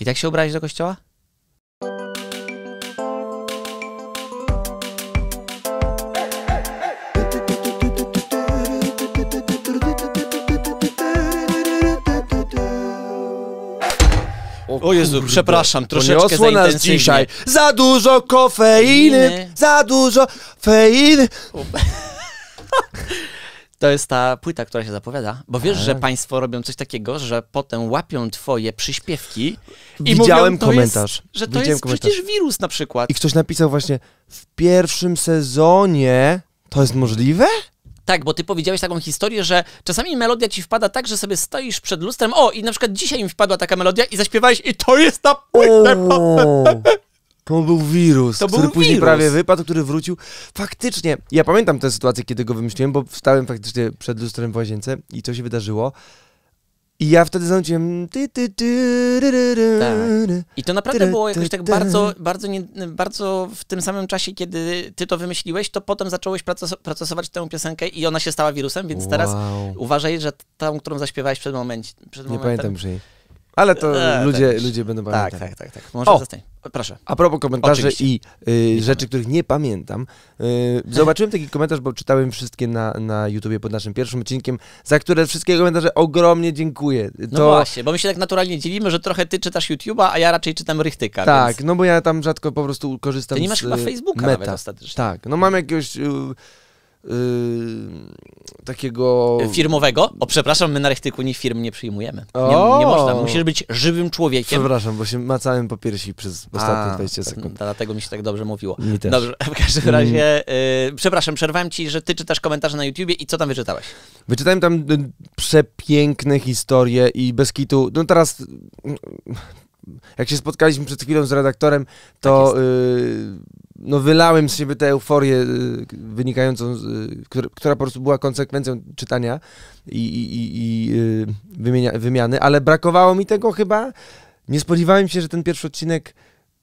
I tak się ubrałeś do kościoła? O Jezu, przepraszam, troszeczkę za nas dzisiaj. Za dużo kofeiny, za dużo feiny. To jest ta płyta, która się zapowiada. Bo wiesz, że tak. państwo robią coś takiego, że potem łapią twoje przyśpiewki i Widziałem mówią, komentarz. Jest, że to Widziałem jest komentarz. przecież wirus na przykład. I ktoś napisał właśnie, w pierwszym sezonie to jest możliwe? Tak, bo ty powiedziałeś taką historię, że czasami melodia ci wpada tak, że sobie stoisz przed lustrem, o i na przykład dzisiaj mi wpadła taka melodia i zaśpiewałeś i to jest ta płyta. To był wirus, to który był później wirus. prawie wypadł, który wrócił. Faktycznie, ja pamiętam tę sytuację, kiedy go wymyśliłem, bo wstałem faktycznie przed lustrem w łazience i to się wydarzyło. I ja wtedy zanudziłem. tak. I to naprawdę było jakoś tak bardzo, bardzo, nie, bardzo w tym samym czasie, kiedy ty to wymyśliłeś, to potem zacząłeś procesować tę piosenkę i ona się stała wirusem, więc wow. teraz uważaj, że tą, którą zaśpiewałeś przed, momencie, przed nie momentem... Nie pamiętam już jej. Ale to e, ludzie, ludzie będą tak, pamiętać. Tak, tak, tak. tak. Może o, zostań. Proszę. A propos komentarzy Oczywiście. i y, rzeczy, których nie pamiętam. Y, zobaczyłem taki komentarz, bo czytałem wszystkie na, na YouTubie pod naszym pierwszym odcinkiem, za które wszystkie komentarze ogromnie dziękuję. No to... No właśnie, bo my się tak naturalnie dzielimy, że trochę ty czytasz YouTube'a, a ja raczej czytam Rychtyka. Tak, więc... no bo ja tam rzadko po prostu korzystam z Ty nie masz chyba y, Facebooka meta. nawet ostatecznie. Tak, no mam jakiegoś... Y, Yy, takiego. Firmowego? O, przepraszam, my na Rechtyku nie firm nie przyjmujemy. Nie, nie, można, musisz być żywym człowiekiem. Przepraszam, bo się macałem po piersi przez ostatnie A, 20 sekund. Dlatego mi się tak dobrze mówiło. Mi też. Dobrze, w każdym mm. razie, yy, przepraszam, przerwałem ci, że ty czytasz komentarze na YouTubie i co tam wyczytałeś? Wyczytałem tam y, przepiękne historie i bez kitu. No teraz jak się spotkaliśmy przed chwilą z redaktorem, tak to tak no wylałem z siebie tę euforię y, wynikającą, y, która, która po prostu była konsekwencją czytania i, i, i wymienia, wymiany, ale brakowało mi tego chyba. Nie spodziewałem się, że ten pierwszy odcinek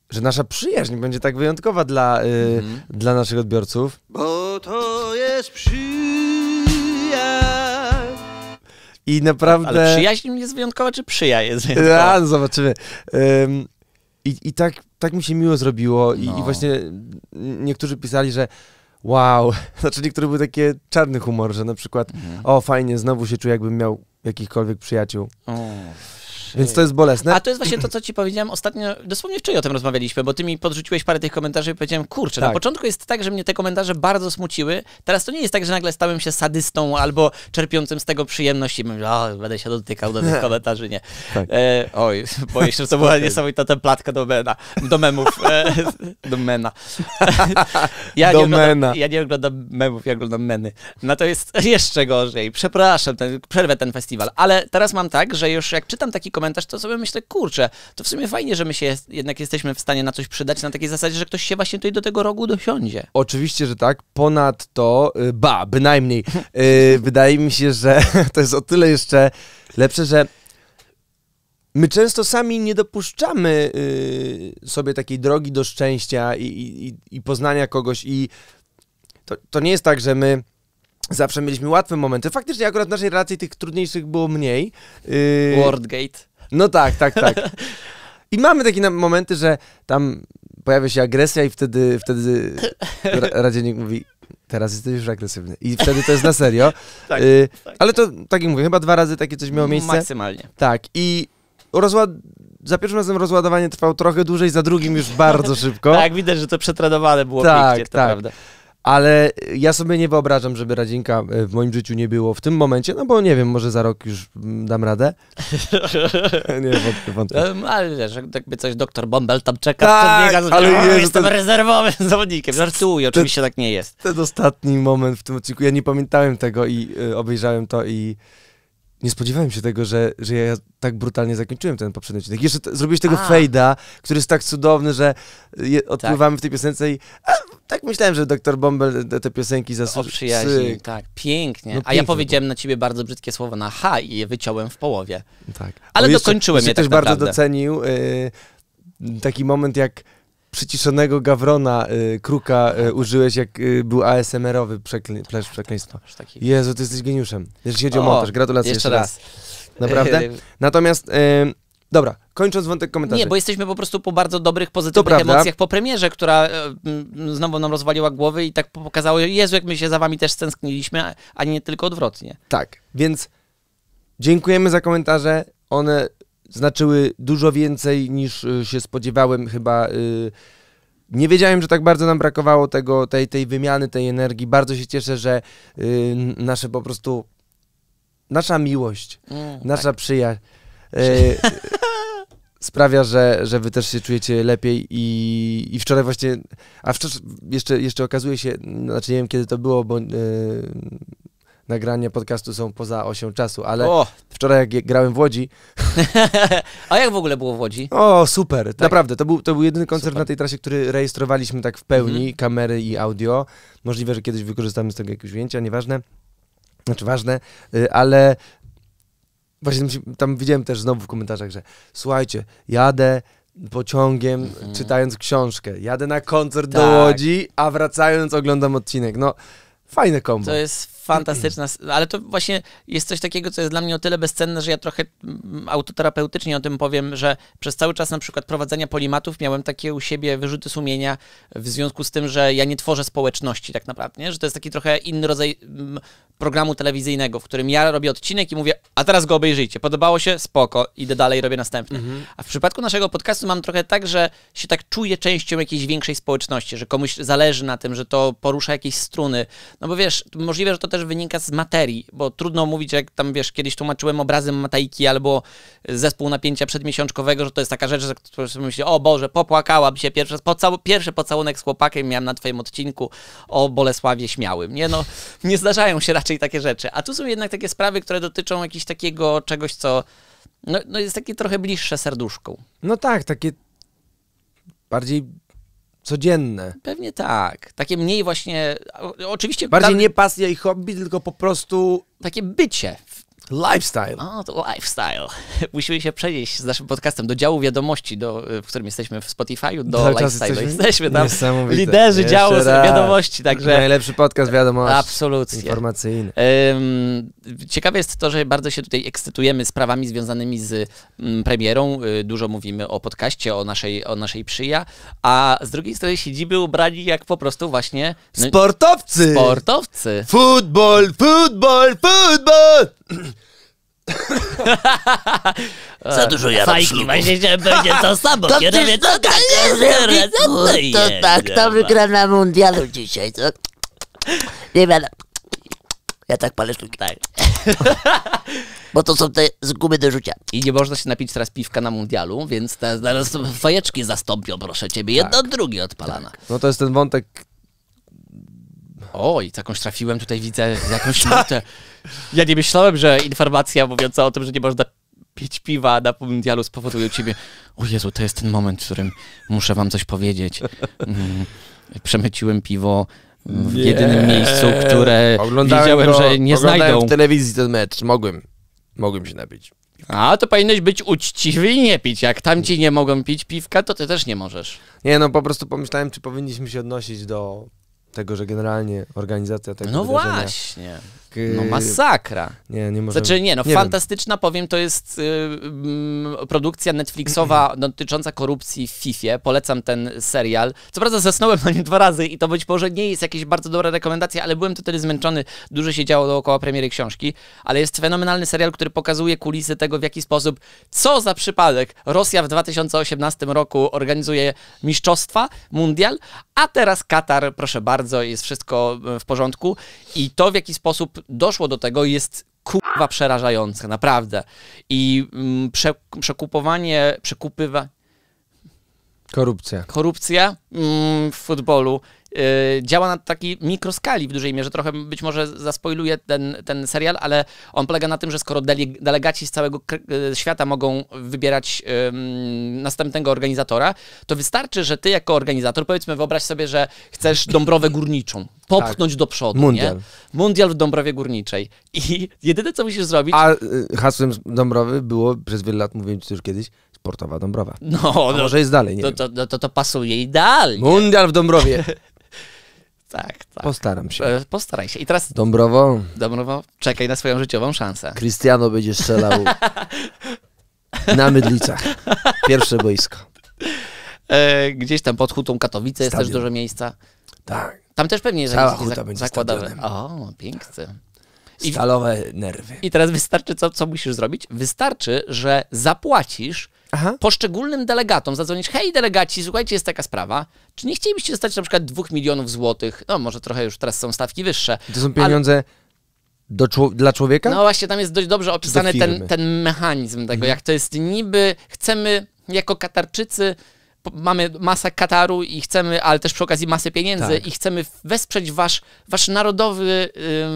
że nasza przyjaźń będzie tak wyjątkowa dla, y, mm. dla naszych odbiorców. Bo to jest przyjaźń. I naprawdę... Ale przyjaźń jest wyjątkowa, czy przyja jest wyjątkowa? Ja, no zobaczymy. Um, i, I tak, tak mi się miło zrobiło i, no. i właśnie niektórzy pisali, że wow, znaczy niektórzy były takie czarny humor, że na przykład mhm. o fajnie, znowu się czuję jakbym miał jakichkolwiek przyjaciół. O. Więc to jest bolesne. A to jest właśnie to, co ci powiedziałem ostatnio, dosłownie wczoraj o tym rozmawialiśmy, bo ty mi podrzuciłeś parę tych komentarzy i powiedziałem, kurczę, tak. na początku jest tak, że mnie te komentarze bardzo smuciły, teraz to nie jest tak, że nagle stałem się sadystą albo czerpiącym z tego przyjemności i mówię, o, będę się dotykał do tych komentarzy, nie. Tak. E, oj, boję się, że to była okay. niesamowita ta platka do mena, do memów, e, do mena. ja, do nie mena. ja nie oglądam memów, ja oglądam meny. No to jest jeszcze gorzej, przepraszam, ten, przerwę ten festiwal, ale teraz mam tak, że już jak czytam taki komentarz, komentarz, to sobie myślę, kurczę, to w sumie fajnie, że my się jednak jesteśmy w stanie na coś przydać na takiej zasadzie, że ktoś się właśnie tutaj do tego rogu dosiądzie. Oczywiście, że tak. Ponadto, y, ba, bynajmniej, yy, wydaje mi się, że to jest o tyle jeszcze lepsze, że my często sami nie dopuszczamy yy, sobie takiej drogi do szczęścia i, i, i poznania kogoś i to, to nie jest tak, że my zawsze mieliśmy łatwe momenty. Faktycznie akurat w naszej relacji tych trudniejszych było mniej. Yy... Wordgate. No tak, tak, tak. I mamy takie momenty, że tam pojawia się agresja i wtedy, wtedy Radzieniuk mówi teraz jesteś już agresywny. I wtedy to jest na serio. tak, y, tak. Ale to, tak jak mówię, chyba dwa razy takie coś miało miejsce. Maksymalnie. Tak. I rozład... za pierwszym razem rozładowanie trwało trochę dłużej, za drugim już bardzo szybko. tak, widać, że to przetradowane było tak, pięknie, to tak. prawda. Ale ja sobie nie wyobrażam, żeby Radzinka e, w moim życiu nie było w tym momencie, no bo nie wiem, może za rok już mm, dam radę. nie wątpię, wątpię. No, ale wiesz, jakby coś doktor Bombel tam czeka, tak, biega, no ale mówi, jest, jestem to... rezerwowym zawodnikiem. Żartuję, oczywiście ten, tak nie jest. Ten ostatni moment w tym odcinku, ja nie pamiętałem tego i y, obejrzałem to i nie spodziewałem się tego, że, że ja tak brutalnie zakończyłem ten poprzedni odcinek. Jeszcze t- zrobiłeś tego fejda, który jest tak cudowny, że je, odpływamy tak. w tej piosence i a, tak myślałem, że doktor Bombel te, te piosenki zasłużył. O przyjaźni, tak. Pięknie. No, a ja powiedziałem na ciebie bardzo brzydkie słowo na ha i je wyciąłem w połowie. Tak. Ale jeszcze, dokończyłem jeszcze je tak też naprawdę. bardzo docenił y, taki moment, jak przyciszonego gawrona y, kruka tak, y, tak. użyłeś, jak y, był ASMR-owy przeklę przekleństwa. Jezu, ty jesteś geniuszem. Jeżeli chodzi o, o montaż, gratulacje jeszcze, raz. raz. Naprawdę? Y, Natomiast, y, dobra, kończąc wątek komentarzy. Nie, bo jesteśmy po prostu po bardzo dobrych, pozytywnych emocjach po premierze, która y, mm, znowu nam rozwaliła głowy i tak pokazało, Jezu, jak my się za wami też stęskniliśmy, a nie tylko odwrotnie. Tak, więc dziękujemy za komentarze. One znaczyły dużo więcej niż y, się spodziewałem chyba. Y, nie wiedziałem, że tak bardzo nam brakowało tego, tej, tej wymiany, tej energii. Bardzo się cieszę, że y, nasze po prostu, nasza miłość, mm, nasza tak. przyjaźń sprawia, że, że wy też się czujecie lepiej i, i wczoraj właśnie, a wczoraj jeszcze, jeszcze okazuje się, znaczy nie wiem kiedy to było, bo yy, nagranie podcastu są poza osią czasu, ale o! wczoraj jak grałem w Łodzi... A jak w ogóle było w Łodzi? O, super, tak. naprawdę, to był, to był jedyny koncert super. na tej trasie, który rejestrowaliśmy tak w pełni, mhm. kamery i audio. Możliwe, że kiedyś wykorzystamy z tego jakieś ujęcia, nieważne, znaczy ważne, y, ale właśnie tam widziałem też znowu w komentarzach, że słuchajcie, jadę pociągiem, mhm. czytając książkę, jadę na koncert tak. do Łodzi, a wracając oglądam odcinek, no... Fajne kombo. To jest fantastyczna, ale to właśnie jest coś takiego, co jest dla mnie o tyle bezcenne, że ja trochę mm, autoterapeutycznie o tym powiem, że przez cały czas na przykład prowadzenia polimatów miałem takie u siebie wyrzuty sumienia w związku z tym, że ja nie tworzę społeczności tak naprawdę, nie? że to jest taki trochę inny rodzaj mm, programu telewizyjnego, w którym ja robię odcinek i mówię, a teraz go obejrzyjcie, podobało się, spoko, idę dalej, robię następny. Mhm. A w przypadku naszego podcastu mam trochę tak, że się tak czuję częścią jakiejś większej społeczności, że komuś zależy na tym, że to porusza jakieś struny, no bo wiesz, możliwe, że to też wynika z materii, bo trudno mówić, jak tam wiesz, kiedyś tłumaczyłem obrazy Matajki albo zespół napięcia przedmiesiączkowego, że to jest taka rzecz, że ktoś myśli, o Boże, popłakałabym się, pierwszy, poca pierwszy pocałunek z chłopakiem miałem na twoim odcinku o Bolesławie Śmiałym. Nie no, nie zdarzają się raczej takie rzeczy. A tu są jednak takie sprawy, które dotyczą jakiegoś takiego czegoś, co no, no jest takie trochę bliższe serduszku. No tak, takie bardziej codzienne. Pewnie tak. Takie mniej właśnie, oczywiście... Bardziej tam, nie pasja i hobby, tylko po prostu... Takie bycie w Lifestyle. O, to lifestyle. Musimy się przenieść z naszym podcastem do działu wiadomości, do, e, w którym jesteśmy w Spotify'u, do Cały lifestyle. Jesteśmy, tam liderzy Jeszcze działu raz. wiadomości. Także... Najlepszy podcast wiadomości. Absolutnie. Informacyjny. ciekawe jest to, że bardzo się tutaj ekscytujemy sprawami związanymi z mm, premierą. E, dużo mówimy o podcaście, o naszej, o naszej przyja, a z drugiej strony siedziby ubrani jak po prostu właśnie... No, sportowcy! Sportowcy! Futbol, futbol, futbol! Za e, dużo ja Fajki, właśnie będzie powiedzieć to samo. To Kierowie, to tak, kurde, co no to jest? tak, to wygra na mundialu dzisiaj, co? Nie wiem. Ja tak palę sztuki. Tak. Bo to są te zguby do rzucia. I nie można się napić teraz piwka na mundialu, więc te zaraz fajeczki zastąpią, proszę ciebie. Tak. Jedno tak. drugie odpalana. Tak. No to jest ten wątek... Oj, jakąś trafiłem tutaj, widzę jakąś nutę. Ja nie myślałem, że informacja mówiąca o tym, że nie można pić piwa na mundialu spowoduje ciebie. O Jezu, to jest ten moment, w którym muszę wam coś powiedzieć. Mm, przemyciłem piwo w nie. jedynym miejscu, które oglądałem wiedziałem, go, że nie znajdą. w telewizji ten mecz, mogłem. Mogłem się napić. A, to powinieneś być uczciwy i nie pić. Jak tamci nie mogą pić piwka, to ty też nie możesz. Nie, no po prostu pomyślałem, czy powinniśmy się odnosić do tego, że generalnie organizacja tego No właśnie. Tak, y, no masakra. Nie, nie możemy. Znaczy nie, no nie fantastyczna wiem. powiem, to jest y, mm, produkcja Netflixowa dotycząca korupcji w FIFA. Polecam ten serial. Co prawda zasnąłem na nie dwa razy i to być może nie jest jakieś bardzo dobra rekomendacja, ale byłem wtedy zmęczony. Dużo się działo dookoła premiery książki, ale jest fenomenalny serial, który pokazuje kulisy tego, w jaki sposób, co za przypadek, Rosja w 2018 roku organizuje mistrzostwa, mundial, a teraz Katar, proszę bardzo, jest wszystko y, w porządku i to, w jaki sposób doszło do tego jest kurwa przerażające, naprawdę. I mm, prze, przekupowanie, przekupywa... Korupcja. Korupcja mm, w futbolu Y, działa na takiej mikroskali w dużej mierze. Trochę być może zaspoiluje ten, ten serial, ale on polega na tym, że skoro delegaci z całego y, świata mogą wybierać następnego organizatora, to wystarczy, że ty jako organizator, powiedzmy, wyobraź sobie, że chcesz Dąbrowę Górniczą popchnąć tak. do przodu. Mundial. Nie? Mundial w Dąbrowie Górniczej. I jedyne, co musisz zrobić... A y, hasłem Dąbrowy było, przez wiele lat mówiłem ci już kiedyś, sportowa Dąbrowa. No, no może jest dalej, nie to, to, to, to pasuje idealnie. Mundial w Dąbrowie. Tak, tak. Postaram się. E, postaraj się. I teraz, Dąbrowo, Dobrowo, czekaj na swoją życiową szansę. Cristiano będzie strzelał na mydlicach. Pierwsze boisko. E, Gdzieś tam pod hutą Katowice jest też dużo miejsca. Tak. Tam też pewnie jest Cała jakiś huta będzie stadionem. O, piękny. Stalowe nerwy. I teraz wystarczy, co, co musisz zrobić? Wystarczy, że zapłacisz Aha. poszczególnym delegatom zadzwonić, hej delegaci, słuchajcie, jest taka sprawa, czy nie chcielibyście dostać na przykład dwóch milionów złotych, no może trochę już teraz są stawki wyższe. To są pieniądze... Ale... dla człowieka? No właśnie, tam jest dość dobrze opisany do ten, ten mechanizm tego, mhm. jak to jest niby chcemy jako Katarczycy mamy masę Kataru i chcemy, ale też przy okazji masę pieniędzy tak. i chcemy wesprzeć wasz, wasz narodowy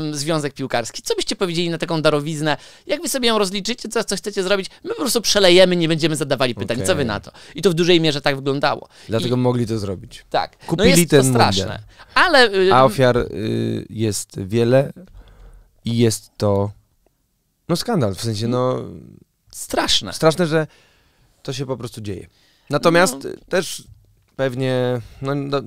ym, związek piłkarski. Co byście powiedzieli na taką darowiznę? Jak wy sobie ją rozliczycie, co, co chcecie zrobić? My po prostu przelejemy, nie będziemy zadawali pytań. Okay. Co wy na to? I to w dużej mierze tak wyglądało. Dlatego I, mogli to zrobić. Tak. No Kupili no jest ten to straszne. Ale, A ofiar y, jest wiele i jest to no skandal, w sensie no... Straszne. Straszne, że to się po prostu dzieje. Natomiast no. też pewnie. No, no,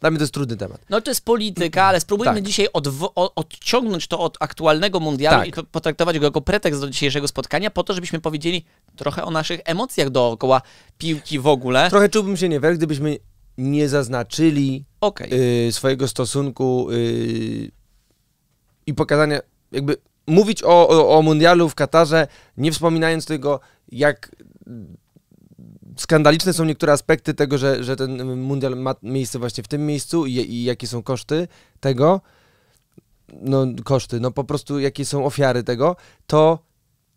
dla mnie to jest trudny temat. No to jest polityka, ale spróbujmy tak. dzisiaj odciągnąć to od aktualnego mundialu tak. i potraktować go jako pretekst do dzisiejszego spotkania, po to, żebyśmy powiedzieli trochę o naszych emocjach dookoła piłki w ogóle. Trochę czułbym się niewer, gdybyśmy nie zaznaczyli okay. y, swojego stosunku y, i pokazania, jakby mówić o, o, o mundialu w Katarze, nie wspominając tego, jak skandaliczne są niektóre aspekty tego, że, że ten mundial ma miejsce właśnie w tym miejscu i, i jakie są koszty tego, no koszty, no po prostu jakie są ofiary tego, to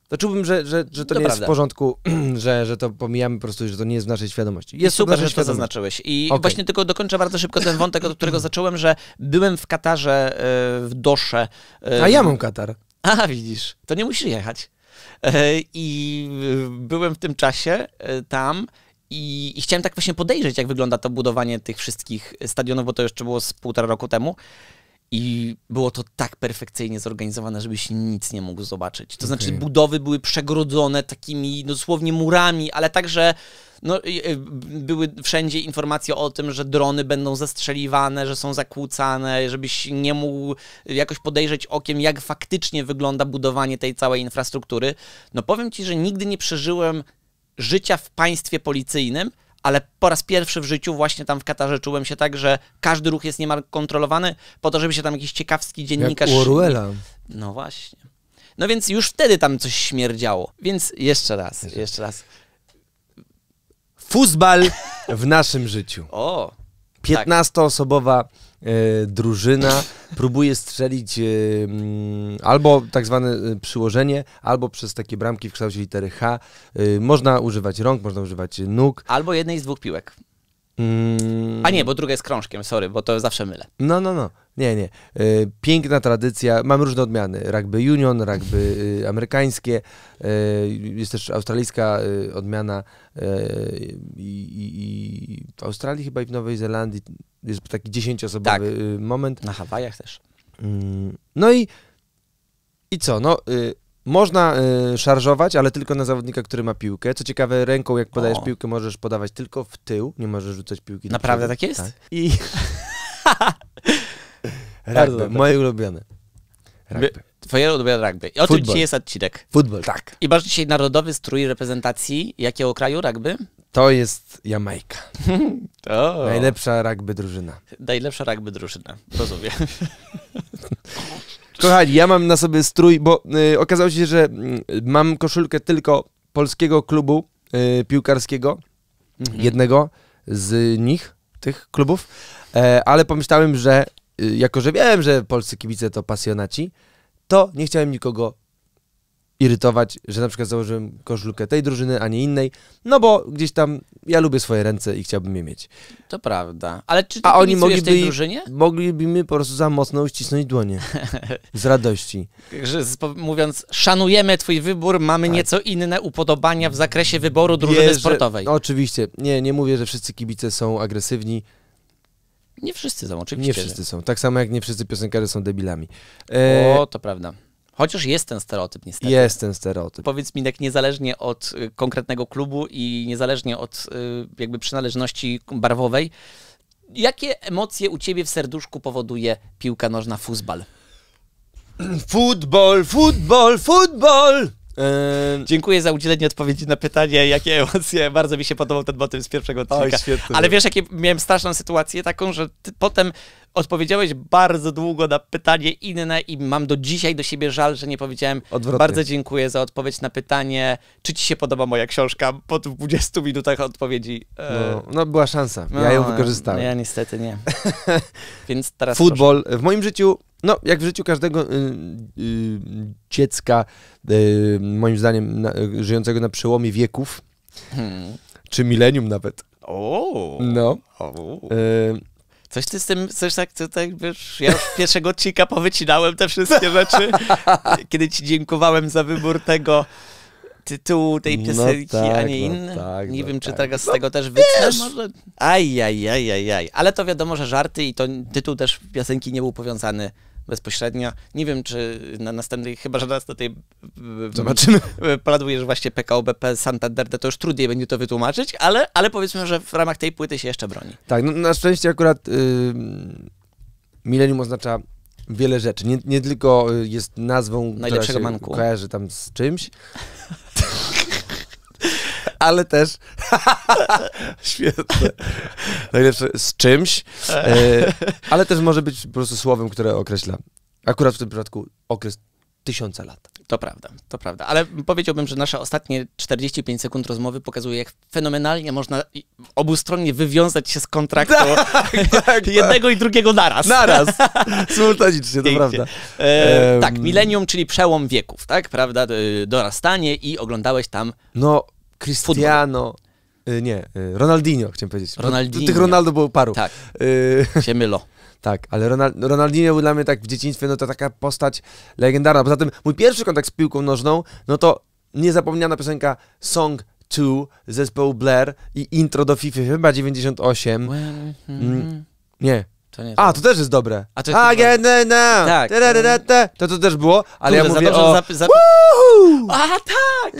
to czułbym, że, że, że to, to nie prawda. jest w porządku, że, że to pomijamy po prostu, że to nie jest w naszej świadomości. Jest I super, że to zaznaczyłeś. I okay. właśnie tylko dokończę bardzo szybko ten wątek, od którego zacząłem, że byłem w Katarze, e, w Dosze. E, A ja mam Katar. A, widzisz, to nie musisz jechać. E, I byłem w tym czasie e, tam. I, I, chciałem tak właśnie podejrzeć, jak wygląda to budowanie tych wszystkich stadionów, bo to jeszcze było z półtora roku temu. I było to tak perfekcyjnie zorganizowane, żebyś nic nie mógł zobaczyć. To okay. znaczy, budowy były przegrodzone takimi dosłownie murami, ale także no, y, były wszędzie informacje o tym, że drony będą zestrzeliwane, że są zakłócane, żebyś nie mógł jakoś podejrzeć okiem, jak faktycznie wygląda budowanie tej całej infrastruktury. No powiem ci, że nigdy nie przeżyłem życia w państwie policyjnym, ale po raz pierwszy w życiu właśnie tam w Katarze czułem się tak, że każdy ruch jest niemal kontrolowany po to, żeby się tam jakiś ciekawski dziennikarz... Jak u Orwella. No właśnie. No więc już wtedy tam coś śmierdziało. Więc jeszcze raz, jeszcze raz. Fuzbal w naszym życiu. O! 15-osobowa tak. e, drużyna próbuje strzelić e, albo tak zwane e, przyłożenie, albo przez takie bramki w kształcie litery H. można używać rąk, można używać nóg. Albo jednej z dwóch piłek. Mm. A nie, bo druga jest krążkiem, sorry, bo to zawsze mylę. No, no, no. Nie, nie. E, piękna tradycja. Mam różne odmiany. Rugby Union, rugby e, amerykańskie. E, jest też australijska odmiana i, i, i w Australii chyba i w Nowej Zelandii jest taki dziesięcioosobowy tak. moment. Na Hawajach też. Mm, no i, i co? No, można szarżować, ale tylko na zawodnika, który ma piłkę. Co ciekawe, ręką jak podajesz o. piłkę, możesz podawać tylko w tył, nie możesz rzucać piłki. Naprawdę tak jest? Tak. I Rugby, moje ulubione. Rugby. Twoje ulubione rugby. I o Football. tym dzisiaj jest odcinek. Futbol, tak. I masz dzisiaj narodowy strój reprezentacji jakiego kraju rugby? To jest Jamajka. o. Najlepsza rugby drużyna. Najlepsza rugby drużyna. Rozumiem. Kochani, ja mam na sobie strój, bo y, okazało się, że y, mam koszulkę tylko polskiego klubu y, piłkarskiego, mhm. jednego z nich, tych klubów, e, ale pomyślałem, że Y, jako że wiem, że polscy kibice to pasjonaci, to nie chciałem nikogo irytować, że na przykład założyłem koszulkę tej drużyny, a nie innej, no bo gdzieś tam ja lubię swoje ręce i chciałbym je mieć. To prawda. Ale czy ty a oni mogliby, tej drużynie? mogliby mi po prostu za mocno uścisnąć dłonie. Z radości. Także mówiąc, szanujemy twój wybór, mamy tak. nieco inne upodobania w zakresie wyboru drużyny Wiesz, sportowej. Że, oczywiście. Nie, nie mówię, że wszyscy kibice są agresywni. Nie wszyscy są, oczywiście. Nie wszyscy są. Tak samo jak nie wszyscy piosenkarze są debilami. E... O, to prawda. Chociaż jest ten stereotyp, niestety. Jest ten stereotyp. Powiedz mi tak, niezależnie od y, konkretnego klubu i niezależnie od y, jakby przynależności barwowej, jakie emocje u ciebie w serduszku powoduje piłka nożna, futbol? Futbol, futbol, futbol! Dziękuję za udzielenie odpowiedzi na pytanie, jakie emocje. Bardzo mi się podobał ten motyw z pierwszego odcinka. Oj, świetny. Ale wiesz, jakie miałem straszną sytuację taką, że potem odpowiedziałeś bardzo długo na pytanie inne i mam do dzisiaj do siebie żal, że nie powiedziałem. Odwrotnie. Bardzo dziękuję za odpowiedź na pytanie, czy ci się podoba moja książka po 20 minutach odpowiedzi. E, no, no była szansa. Ja no, ją wykorzystałem. No, ja niestety nie. Więc teraz. Futbol. Proszę. W moim życiu no, jak w życiu każdego y, y, dziecka, y, moim zdaniem, na, y, żyjącego na przełomie wieków, hmm. czy milenium nawet. Oh. No. Y, Coś ty z tym, coś tak, to, tak wiesz, ja już pierwszego odcinka powycinałem te wszystkie rzeczy, kiedy ci dziękowałem za wybór tego tytułu tej no piosenki, no tak, a nie tak, no inny. tak, nie no wiem, tak. czy tego, z no tego też wytniesz. Może... Aj, aj, aj, aj, aj. Ale to wiadomo, że żarty i to tytuł też piosenki nie był powiązany bezpośrednia. Nie wiem, czy na następnej, chyba że raz do tej zobaczymy, planujesz właśnie PKO BP Santander, to już trudniej będzie to wytłumaczyć, ale, ale powiedzmy, że w ramach tej płyty się jeszcze broni. Tak, no, na szczęście akurat yy, milenium oznacza wiele rzeczy. Nie, nie tylko y, jest nazwą, Najlepszego która się manku. kojarzy tam z czymś. ale też. Świetne. Najlepsze z czymś, e, ale też może być po prostu słowem, które określa. Akurat w tym przypadku okres tysiąca lat. To prawda, to prawda. Ale powiedziałbym, że nasze ostatnie 45 sekund rozmowy pokazuje, jak fenomenalnie można obustronnie wywiązać się z kontraktu tak, tak, tak, jednego tak. i drugiego naraz. Naraz. Simultanicznie, to prawda. E, um, tak, milenium, czyli przełom wieków, tak? Prawda? E, dorastanie i oglądałeś tam. No, Cristiano. Y, nie, y, Ronaldinho chciałem powiedzieć. Ronaldinho. Tych Ronaldo było paru. Tak, y się mylą. Tak, ale Ronaldinho był dla mnie tak w dzieciństwie, no to taka postać legendarna. Poza tym mój pierwszy kontakt z piłką nożną, no to niezapomniana piosenka Song 2 zespołu Blair i intro do FIFA chyba 98. Well, mm -hmm. Nie, to nie A, to też jest dobre. A to jest A, chyba- no, no. Tak. To to też było, ale ja Kurde, za dobrze o... zap- zap- A tak!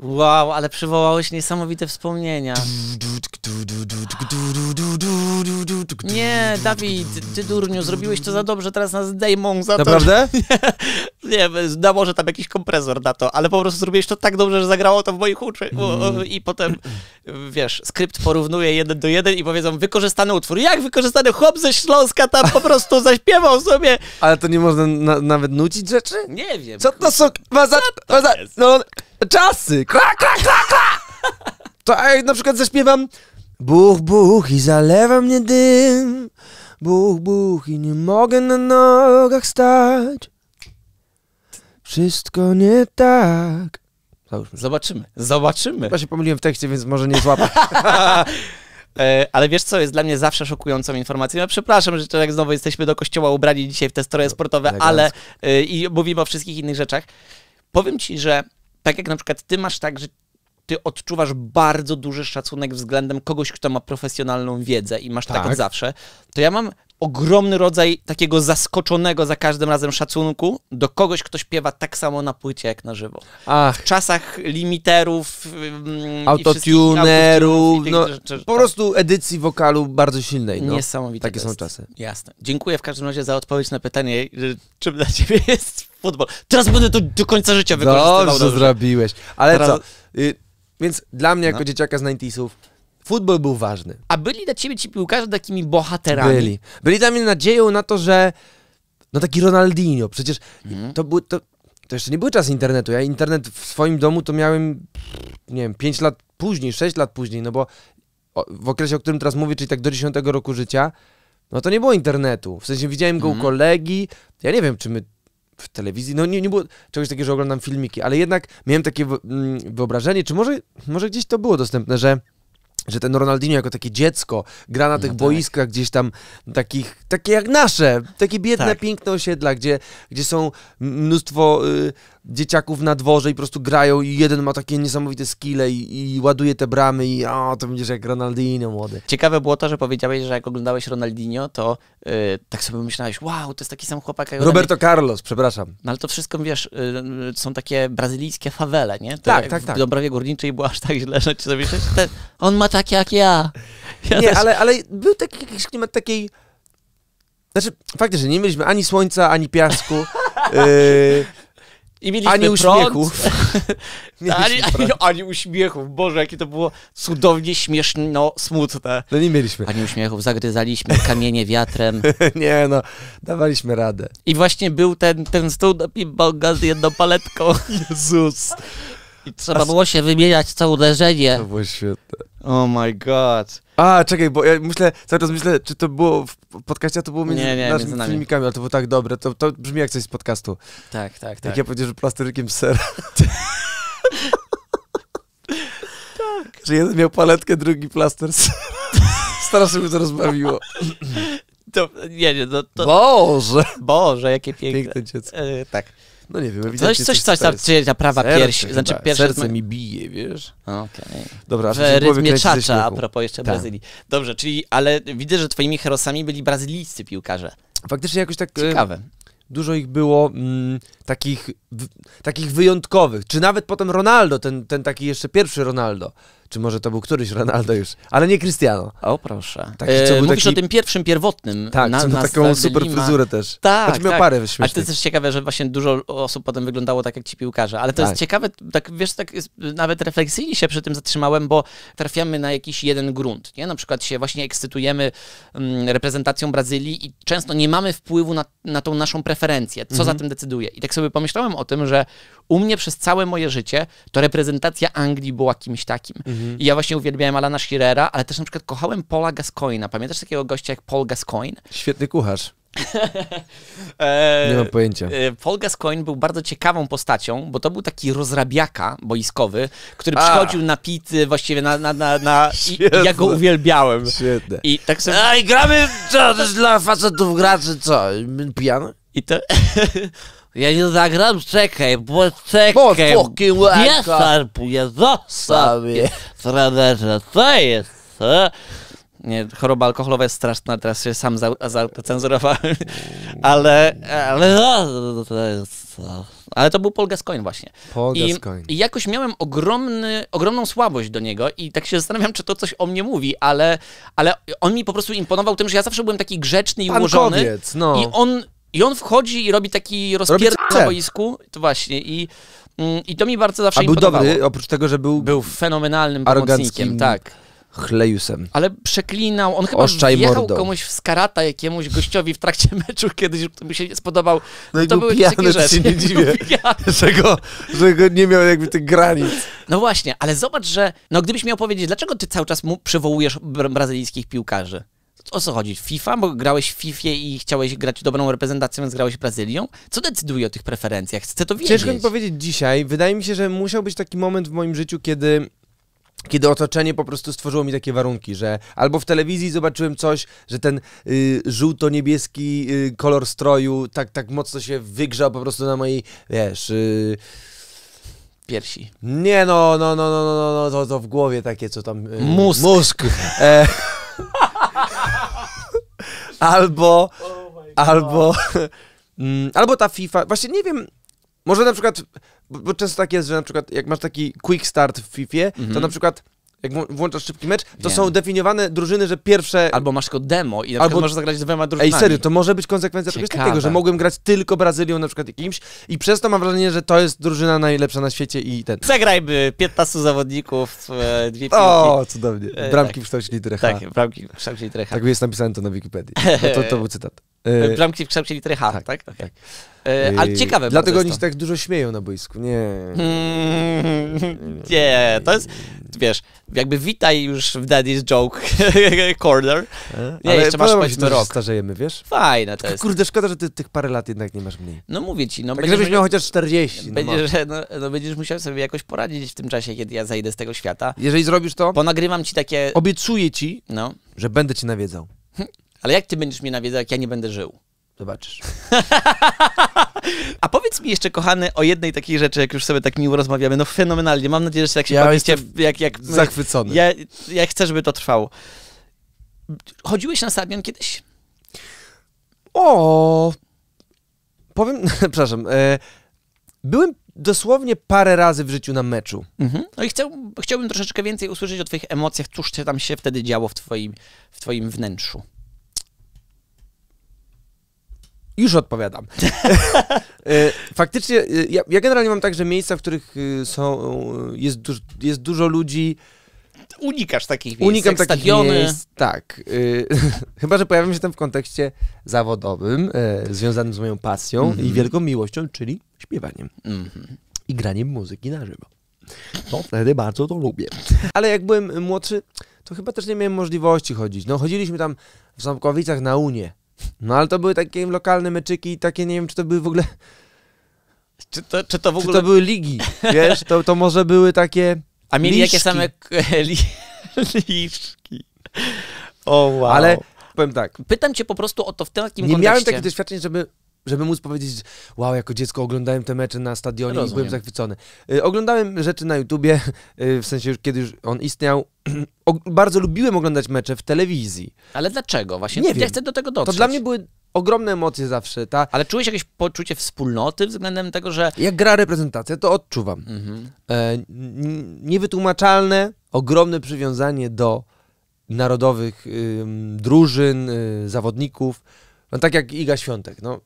Wow, ale przywołałeś niesamowite wspomnienia. Nie, Dawid, ty durniu, zrobiłeś to za dobrze, teraz nas zdejmą za Naprawdę? Nie, da może tam jakiś kompresor na to, ale po prostu zrobiłeś to tak dobrze, że zagrało to w moich uczach. I potem, wiesz, skrypt porównuje jeden do jeden i powiedzą, wykorzystany utwór. Jak wykorzystany? Chłop ze Śląska tam po prostu zaśpiewał sobie. Ale to nie można na, nawet nucić rzeczy? Nie wiem. Co to są? Ma za, no, czasy! Kra, kra, kra, kra! To ja na przykład zaśpiewam Buch, buch i zalewa mnie dym Buch, buch i nie mogę na nogach stać Wszystko nie tak Załóżmy. Zobaczymy, zobaczymy. Ja się pomyliłem w tekście, więc może nie złapać. E, ale wiesz, co jest dla mnie zawsze szokującą informacją? Ja przepraszam, że jak znowu jesteśmy do kościoła ubrani dzisiaj w te stroje no, sportowe, Elegancko. ale y, i mówimy o wszystkich innych rzeczach. Powiem ci, że tak jak na przykład ty masz tak, że ty odczuwasz bardzo duży szacunek względem kogoś, kto ma profesjonalną wiedzę i masz tak, tak od zawsze, to ja mam ogromny rodzaj takiego zaskoczonego za każdym razem szacunku do kogoś, kto śpiewa tak samo na płycie jak na żywo. Ach. W czasach limiterów, mm, autotunerów, no, rzeczy, po tak. prostu edycji wokalu bardzo silnej. No. Niesamowite. Takie są czasy. Jasne. Dziękuję w każdym razie za odpowiedź na pytanie, czym dla ciebie jest futbol. Teraz będę to do końca życia wykorzystywał. Dobrze, dobrze. zrobiłeś. Ale Teraz... co? Y, więc dla mnie jako no. dzieciaka z 90 futbol był ważny. A byli dla ciebie ci piłkarze takimi bohaterami? Byli. Byli dla mnie nadzieją na to, że no taki Ronaldinho, przecież mhm. to był... To, to jeszcze nie był czas internetu. Ja internet w swoim domu to miałem, nie wiem, 5 lat później, 6 lat później, no bo w okresie, o którym teraz mówię, czyli tak do 10 roku życia, no to nie było internetu. W sensie widziałem go u mhm. kolegi. Ja nie wiem, czy my w telewizji, no nie, nie było czegoś takiego, że oglądam filmiki, ale jednak miałem takie mm, wyobrażenie, czy może, może gdzieś to było dostępne, że że ten Ronaldinho jako takie dziecko gra na no tych no tak. boiskach gdzieś tam takich, takie jak nasze, takie biedne, tak. piękne osiedla, gdzie, gdzie są mnóstwo y, dzieciaków na dworze i po prostu grają i jeden ma takie niesamowite skille i, i ładuje te bramy i o, to będziesz jak Ronaldinho młody. Ciekawe było to, że powiedziałeś, że jak oglądałeś Ronaldinho, to yy, tak sobie myślałeś, wow, to jest taki sam chłopak jak Roberto Carlos, przepraszam. No ale to wszystko, wiesz, yy, są takie brazylijskie fawele, nie? To tak, tak, tak. W Dąbrowie Górniczej było aż tak źle, że ci sobie myślisz, on ma tak jak ja. ja nie, też... ale, ale był taki jakiś klimat takiej... Znaczy, fakt, że nie mieliśmy ani słońca, ani piasku. yy... I mieliśmy ani uśmiechów. ani, ani, ani, uśmiechów. Boże, jakie to było cudownie śmieszno smutne. No nie mieliśmy. Ani uśmiechów. Zagryzaliśmy kamienie wiatrem. nie no, dawaliśmy radę. I właśnie był ten, ten stół do pinball z jedną paletką. Jezus. I trzeba było się wymieniać co uderzenie. To było świetne. Oh my god. A, czekaj, bo ja myślę, cały czas myślę, czy to było w podcaście, to było między nie, nie, naszymi między filmikami, ale to było tak dobre, to, to brzmi jak coś z podcastu. Tak, tak, tak. Jak ja powiedziałem, że plasterykiem ser. tak. Że jeden miał paletkę, drugi plaster ser. Strasznie mnie to rozbawiło. To, nie, nie, no to... Boże! Boże, jakie piękne. Piękne dziecko. E, tak. No nie wiem, coś, coś, coś, tam, czyli ta prawa serce, pierś, znaczy pierwsze... Serce mi bije, wiesz? Okej. Okay. Dobra, w rytmie czacza, a propos jeszcze tak. Brazylii. Dobrze, czyli, ale widzę, że twoimi herosami byli brazylijscy piłkarze. Faktycznie jakoś tak... E, Ciekawe. Dużo ich było mm, takich, w, takich wyjątkowych, czy nawet potem Ronaldo, ten, ten taki jeszcze pierwszy Ronaldo czy może to był któryś Ronaldo już? Ale nie Cristiano. O proszę. Taki, co e, był Mówisz taki... o tym pierwszym, pierwotnym. Tak, na, co na taką super Lima. fryzurę też. Tak, znaczy, miał tak. parę śmiesznych. to jest też ciekawe, że właśnie dużo osób potem wyglądało tak jak ci piłkarze. Ale to tak. jest ciekawe, tak wiesz, tak nawet refleksyjnie się przy tym zatrzymałem, bo trafiamy na jakiś jeden grunt, nie? Na przykład się właśnie ekscytujemy m, mm, reprezentacją Brazylii i często nie mamy wpływu na, na tą naszą preferencję, co mhm. za tym decyduje. I tak sobie pomyślałem o tym, że u mnie przez całe moje życie to reprezentacja Anglii była kimś takim. Mhm. Mhm. I ja właśnie uwielbiałem Alana Shearera, ale też na przykład kochałem Paula Gascoina. Pamiętasz takiego gościa jak Paul Gascoin? Świetny kucharz. E, Nie mam pojęcia. E, Paul Gascoigne był bardzo ciekawą postacią, bo to był taki rozrabiaka boiskowy, który A. przychodził na pity właściwie na... na, na, na i, i ja go uwielbiałem. Świetne. I tak sobie... A, i gramy, co, to jest dla facetów graczy, co, pijany? I to... Ja nie zagram, czekaj, bo czekaj. Bo fucking Nie szarpuję, zostaw mnie. Trenerze, co jest? Co? Nie, choroba alkoholowa jest straszna, teraz się sam zacenzurowałem, ale, ale, no, ale to był Paul Gascoigne właśnie. Paul I, I jakoś miałem ogromny, ogromną słabość do niego i tak się zastanawiam, czy to coś o mnie mówi, ale, ale on mi po prostu imponował tym, że ja zawsze byłem taki grzeczny i ułożony. Kobiec, no. I on i on wchodzi i robi taki rozpierd na boisku. To właśnie. I, mm, I to mi bardzo zawsze A był imponowało. dobry, oprócz tego, że był... Był fenomenalnym pomocnikiem, tak. Chlejusem. Ale przeklinał. On chyba Oszczaj wjechał komuś w skarata jakiemuś gościowi w trakcie meczu kiedyś, kto mu się nie spodobał. No, no i to był były pijany, rzeczy. się nie dziwię, że go, że go nie miał jakby tych granic. No właśnie, ale zobacz, że no gdybyś miał powiedzieć, dlaczego ty cały czas mu przywołujesz brazylijskich piłkarzy? O co chodzi? FIFA? Bo grałeś w FIFA i chciałeś grać dobrą reprezentacją, więc grałeś Brazylią? Co decyduje o tych preferencjach? Chcę to wiedzieć. Ciężko mi powiedzieć dzisiaj. Wydaje mi się, że musiał być taki moment w moim życiu, kiedy kiedy otoczenie po prostu stworzyło mi takie warunki, że albo w telewizji zobaczyłem coś, że ten y, żółto-niebieski y, kolor stroju tak, tak mocno się wygrzał po prostu na mojej, wiesz... Y... Piersi. Nie, no, no, no, no, no, no, no to, to w głowie takie, co tam... Y, mózg. Mózg. E albo, oh albo, mm, albo ta FIFA, właśnie nie wiem, może na przykład, bo, często tak jest, że na przykład jak masz taki quick start w FIFA, to mhm. na przykład jak włączasz szybki mecz, to Wiem. są definiowane drużyny, że pierwsze... Albo masz tylko demo i na Albo... możesz zagrać dwoma drużynami. Ej, serio, to może być konsekwencja czegoś takiego, że mogłem grać tylko Brazylią na przykład jakimś i przez to mam wrażenie, że to jest drużyna najlepsza na świecie i ten... Zagrajby 15 zawodników, e, dwie piłki. O, cudownie. E, bramki tak. w kształcie litery H. Tak, bramki w kształcie litery H. Tak jest napisane to na Wikipedii. No to, to był cytat. E, e, Bramki w kształcie litery H, tak? tak? Okay. tak. E, ale ciekawe. Dlatego oni się tak dużo śmieją na boisku. Nie. Hmm, nie, to jest, wiesz, jakby witaj już w Daddy's Joke Corner. Nie, Ale jeszcze masz powiedzieć to rok. starzejemy, wiesz? Fajne to jest. Kurde, szkoda, że ty tych parę lat jednak nie masz mniej. No mówię ci. No, tak będziesz miał chociaż 40. No będziesz, no, no, będziesz musiał sobie jakoś poradzić w tym czasie, kiedy ja zajdę z tego świata. Jeżeli zrobisz to... Ponagrywam ci takie... Obiecuję ci, no. że będę cię nawiedzał. Ale jak ty będziesz mnie nawiedzał, jak ja nie będę żył? Zobaczysz. A powiedz mi jeszcze, kochany, o jednej takiej rzeczy, jak już sobie tak miło rozmawiamy. No fenomenalnie. Mam nadzieję, że tak się ja bawicie. Jak, jak, zachwycony. Ja, ja chcę, żeby to trwało. Chodziłeś na stadion kiedyś? O, powiem, przepraszam, e, byłem dosłownie parę razy w życiu na meczu. Mhm. No i chcę, chciałbym troszeczkę więcej usłyszeć o twoich emocjach, cóż się tam się wtedy działo w twoim, w twoim wnętrzu. Już odpowiadam. E, faktycznie, e, ja, ja, generalnie mam tak, że miejsca, w których e, są, jest, duż, jest dużo ludzi. Unikasz takich miejsc. Unikam takich stadiony. miejsc. Tak. Chyba, że pojawiam się tam w kontekście zawodowym, związanym z moją pasją mm -hmm. i mhm. wielką miłością, czyli śpiewaniem mm -hmm. i graniem muzyki na żywo. To wtedy bardzo to lubię. Ale jak byłem młodszy, to chyba też nie miałem możliwości chodzić. No, chodziliśmy tam w Sąbkowicach na Unię no ale to były takie lokalne meczyki i takie, nie wiem, czy to były w ogóle... Czy to, czy to w ogóle... Czy to były ligi, wiesz? To, to może były takie... A mieli liszki. jakie same liszki. O wow. Ale powiem tak. Pytam cię po prostu o to w takim nie kontekście. Nie miałem takich doświadczeń, żeby żeby móc powiedzieć, wow, jako dziecko oglądałem te mecze na stadionie Rozumiem. i byłem zachwycony. Y, oglądałem rzeczy na YouTubie, y, w sensie już kiedy już on istniał. bardzo lubiłem oglądać mecze w telewizji. Ale dlaczego? Właśnie nie wiem. chcę do tego dotrzeć. To dla mnie były ogromne emocje zawsze, ta. Ale czułeś jakieś poczucie wspólnoty względem tego, że... Jak gra reprezentacja, to odczuwam. Mhm. E, niewytłumaczalne, ogromne przywiązanie do narodowych y, drużyn, zawodników. No tak jak Iga Świątek, no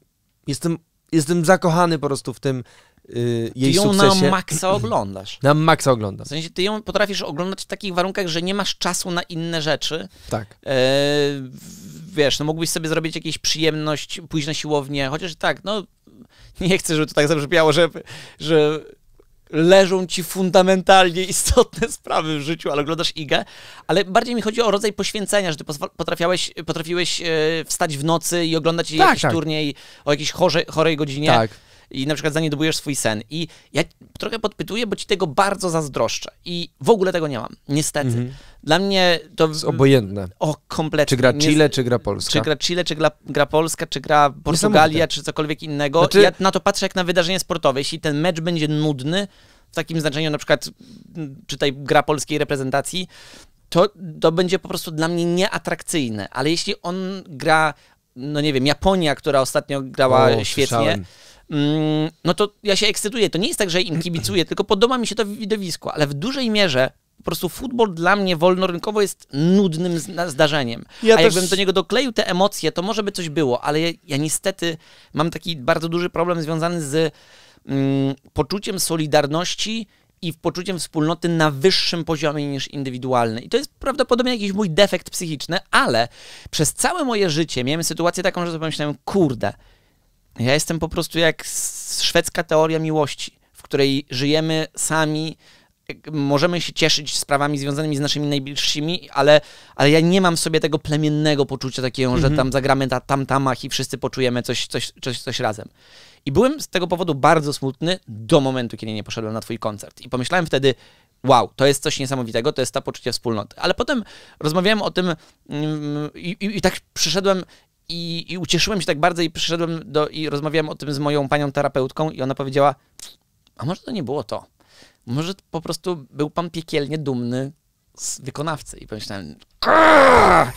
Jestem, jestem zakochany po prostu w tym yy, jej ty ją sukcesie. na maksa oglądasz. Na maksa oglądasz. W sensie ty ją potrafisz oglądać w takich warunkach, że nie masz czasu na inne rzeczy. Tak. E, wiesz, no mógłbyś sobie zrobić jakąś przyjemność, pójść na siłownię, chociaż tak, no nie chcę, żeby to tak zabrzmiało, że, że leżą ci fundamentalnie istotne sprawy w życiu, ale oglądasz IGę, ale bardziej mi chodzi o rodzaj poświęcenia, że ty potrafiłeś, potrafiłeś wstać w nocy i oglądać tak, jakiś tak. turniej o jakiejś chorze, chorej godzinie. Tak i na przykład zaniedbujesz swój sen. I ja trochę podpytuję, bo ci tego bardzo zazdroszczę i w ogóle tego nie mam, niestety. Mhm. Dla mnie to... Jest obojętne. O, kompletnie. Czy gra Chile, nie... czy gra Polska? Czy gra Chile, czy gra, gra Polska, czy gra Portugalia, czy cokolwiek innego. Znaczy... Ja na to patrzę jak na wydarzenie sportowe. Jeśli ten mecz będzie nudny, w takim znaczeniu na przykład, mm, czytaj, gra polskiej reprezentacji, to, to będzie po prostu dla mnie nieatrakcyjne. Ale jeśli on gra, no nie wiem, Japonia, która ostatnio grała o, świetnie, słyszałem. Mm, no to ja się ekscytuję. To nie jest tak, że im kibicuję, tylko podoba mi się to widowisko, ale w dużej mierze po prostu futbol dla mnie wolnorynkowo jest nudnym zdarzeniem. Ja A jakbym do niego dokleił te emocje, to może by coś było, ale ja, ja niestety mam taki bardzo duży problem związany z mm, poczuciem solidarności i w poczuciem wspólnoty na wyższym poziomie niż indywidualny. I to jest prawdopodobnie jakiś mój defekt psychiczny, ale przez całe moje życie miałem sytuację taką, że sobie pomyślałem, kurde, ja jestem po prostu jak szwedzka teoria miłości, w której żyjemy sami, możemy się cieszyć sprawami związanymi z naszymi najbliższymi, ale, ale ja nie mam w sobie tego plemiennego poczucia takiego, że mhm. tam zagramy ta, tam tamach i wszyscy poczujemy coś, coś, coś, coś razem. I byłem z tego powodu bardzo smutny do momentu, kiedy nie poszedłem na twój koncert. I pomyślałem wtedy, wow, to jest coś niesamowitego, to jest ta poczucie wspólnoty. Ale potem rozmawiałem o tym mm, i, i, i tak przyszedłem, i, I ucieszyłem się tak bardzo i przyszedłem do, i rozmawiałem o tym z moją panią terapeutką i ona powiedziała, a może to nie było to? Może po prostu był pan piekielnie dumny z wykonawcy. I pomyślałem,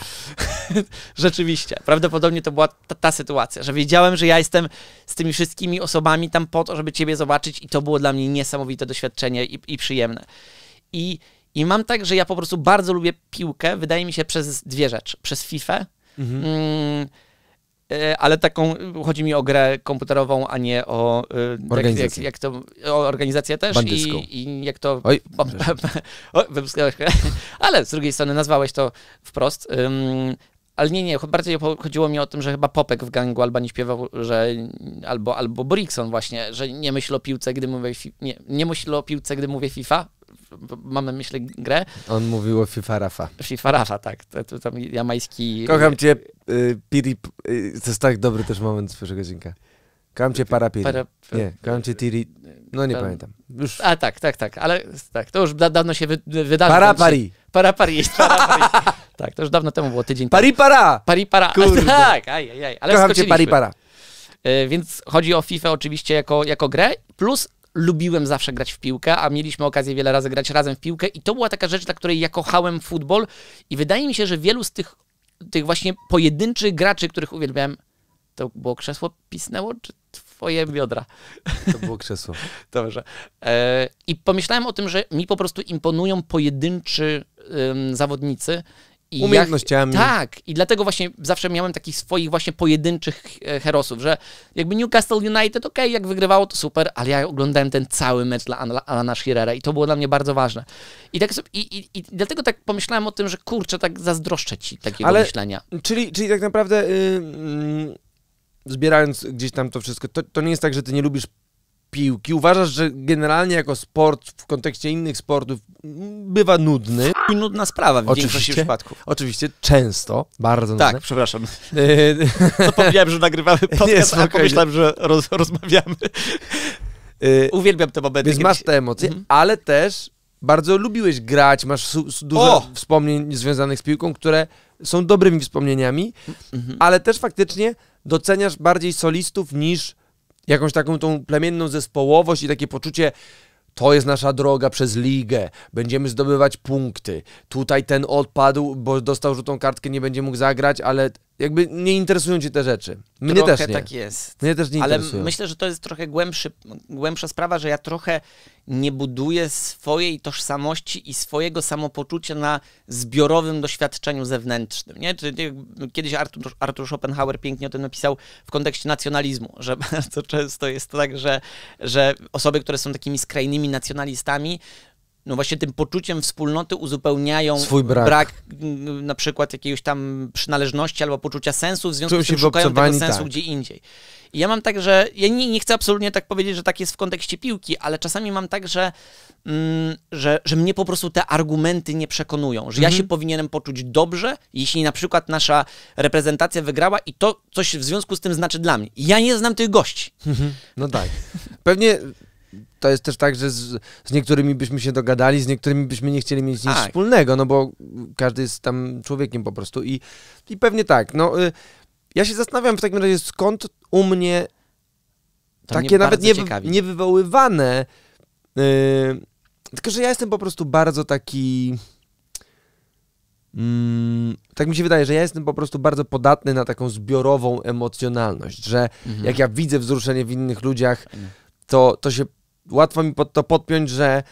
rzeczywiście, prawdopodobnie to była ta, ta, sytuacja, że wiedziałem, że ja jestem z tymi wszystkimi osobami tam po to, żeby ciebie zobaczyć i to było dla mnie niesamowite doświadczenie i, i przyjemne. I, I mam tak, że ja po prostu bardzo lubię piłkę, wydaje mi się, przez dwie rzeczy. Przez FIFA Mhm. Mm, e, ale taką, chodzi mi o grę komputerową, a nie o e, tak organizację. Jak, jak, to, o organizację też i, i jak to... Oj, o, ale z drugiej strony nazwałeś to wprost. Um, ale nie, nie, bardziej chodziło mi o tym, że chyba Popek w gangu nie śpiewał, że albo, albo Brixon właśnie, że nie myśl o piłce, gdy mówię nie, nie myśl o piłce, gdy mówię FIFA, mamy myślę myśli grę. On mówił o FIFA Rafa. FIFA Rafa, tak. To, to tam jamański... Kocham y, cię, y, Piri... Y, to jest tak dobry też moment z pierwszego odcinka. Kocham cię para piri. Para... Nie, kocham cię tiri. No nie para... pamiętam. Już. A tak, tak, tak, ale tak, to już da, dawno się wy, wydarzyło. Para pari. Para pari, para tak, to już dawno temu było tydzień. Pari para! Pari para. Kurde. Tak, aj, aj, aj. ale Kocham cię pari para. Y, więc chodzi o FIFA oczywiście jako, jako grę, plus lubiłem zawsze grać w piłkę, a mieliśmy okazję wiele razy grać razem w piłkę i to była taka rzecz, dla której ja kochałem futbol i wydaje mi się, że wielu z tych, tych właśnie pojedynczych graczy, których uwielbiałem, to było krzesło pisnęło, czy twoje biodra? To było krzesło. Dobrze. E, I pomyślałem o tym, że mi po prostu imponują pojedynczy zawodnicy, i Umiejętnościami. Ja, tak, i dlatego właśnie zawsze miałem takich swoich właśnie pojedynczych e, herosów, że jakby Newcastle United, okej, okay, jak wygrywało to super, ale ja oglądałem ten cały mecz dla Alana Shearera i to było dla mnie bardzo ważne. I, tak, i, i, i dlatego tak pomyślałem o tym, że kurczę, tak zazdroszczę ci takiego ale, myślenia. Czyli, czyli tak naprawdę... Yy, zbierając gdzieś tam to wszystko, to, to nie jest tak, że ty nie lubisz piłki. Uważasz, że generalnie jako sport w kontekście innych sportów bywa nudny? I nudna sprawa w Oczywiście. większości przypadków. Oczywiście, często, bardzo nudny. Tak, przepraszam. Zapomniałem, e, że nagrywamy podcast, Nie, a pomyślałem, że roz, rozmawiamy. E, Uwielbiam te momenty. Więc masz te emocje, mhm. ale też bardzo lubiłeś grać, masz dużo o! wspomnień związanych z piłką, które są dobrymi wspomnieniami, mhm. ale też faktycznie doceniasz bardziej solistów niż jakąś taką tą plemienną zespołowość i takie poczucie, to jest nasza droga przez ligę. Będziemy zdobywać punkty. Tutaj ten odpadł, bo dostał żółtą kartkę, nie będzie mógł zagrać, ale jakby nie interesują cię te rzeczy. Mnie trochę też nie. tak jest. Mnie też nie Ale interesują. myślę, że to jest trochę głębszy, głębsza sprawa, że ja trochę nie buduję swojej tożsamości i swojego samopoczucia na zbiorowym doświadczeniu zewnętrznym. Nie? Kiedyś Artur, Artur Schopenhauer pięknie o tym napisał w kontekście nacjonalizmu, że bardzo często jest tak, że, że osoby, które są takimi skrajnymi nacjonalistami, no właśnie tym poczuciem wspólnoty uzupełniają Swój brak. brak mm, na przykład jakiejś tam przynależności albo poczucia sensu, w związku z tym szukają tego sensu tak. gdzie indziej. I ja mam tak, że ja nie, nie chcę absolutnie tak powiedzieć, że tak jest w kontekście piłki, ale czasami mam tak, że, mm, że, że mnie po prostu te argumenty nie przekonują, że mhm. ja się powinienem poczuć dobrze, jeśli na przykład nasza reprezentacja wygrała i to coś w związku z tym znaczy dla mnie. Ja nie znam tych gości. Mhm. No tak. Pewnie to jest też tak, że z, z, niektórymi byśmy się dogadali, z niektórymi byśmy nie chcieli mieć nic tak. wspólnego, no bo każdy jest tam człowiekiem po prostu i, i pewnie tak. No, y, ja się zastanawiam w takim razie, skąd u mnie to takie mnie nawet nie, niewywoływane. Y, tylko, że ja jestem po prostu bardzo taki. Mm, tak mi się wydaje, że ja jestem po prostu bardzo podatny na taką zbiorową emocjonalność, że mhm. jak ja widzę wzruszenie w innych ludziach, mhm. to, to się łatwo mi pod to podpiąć, że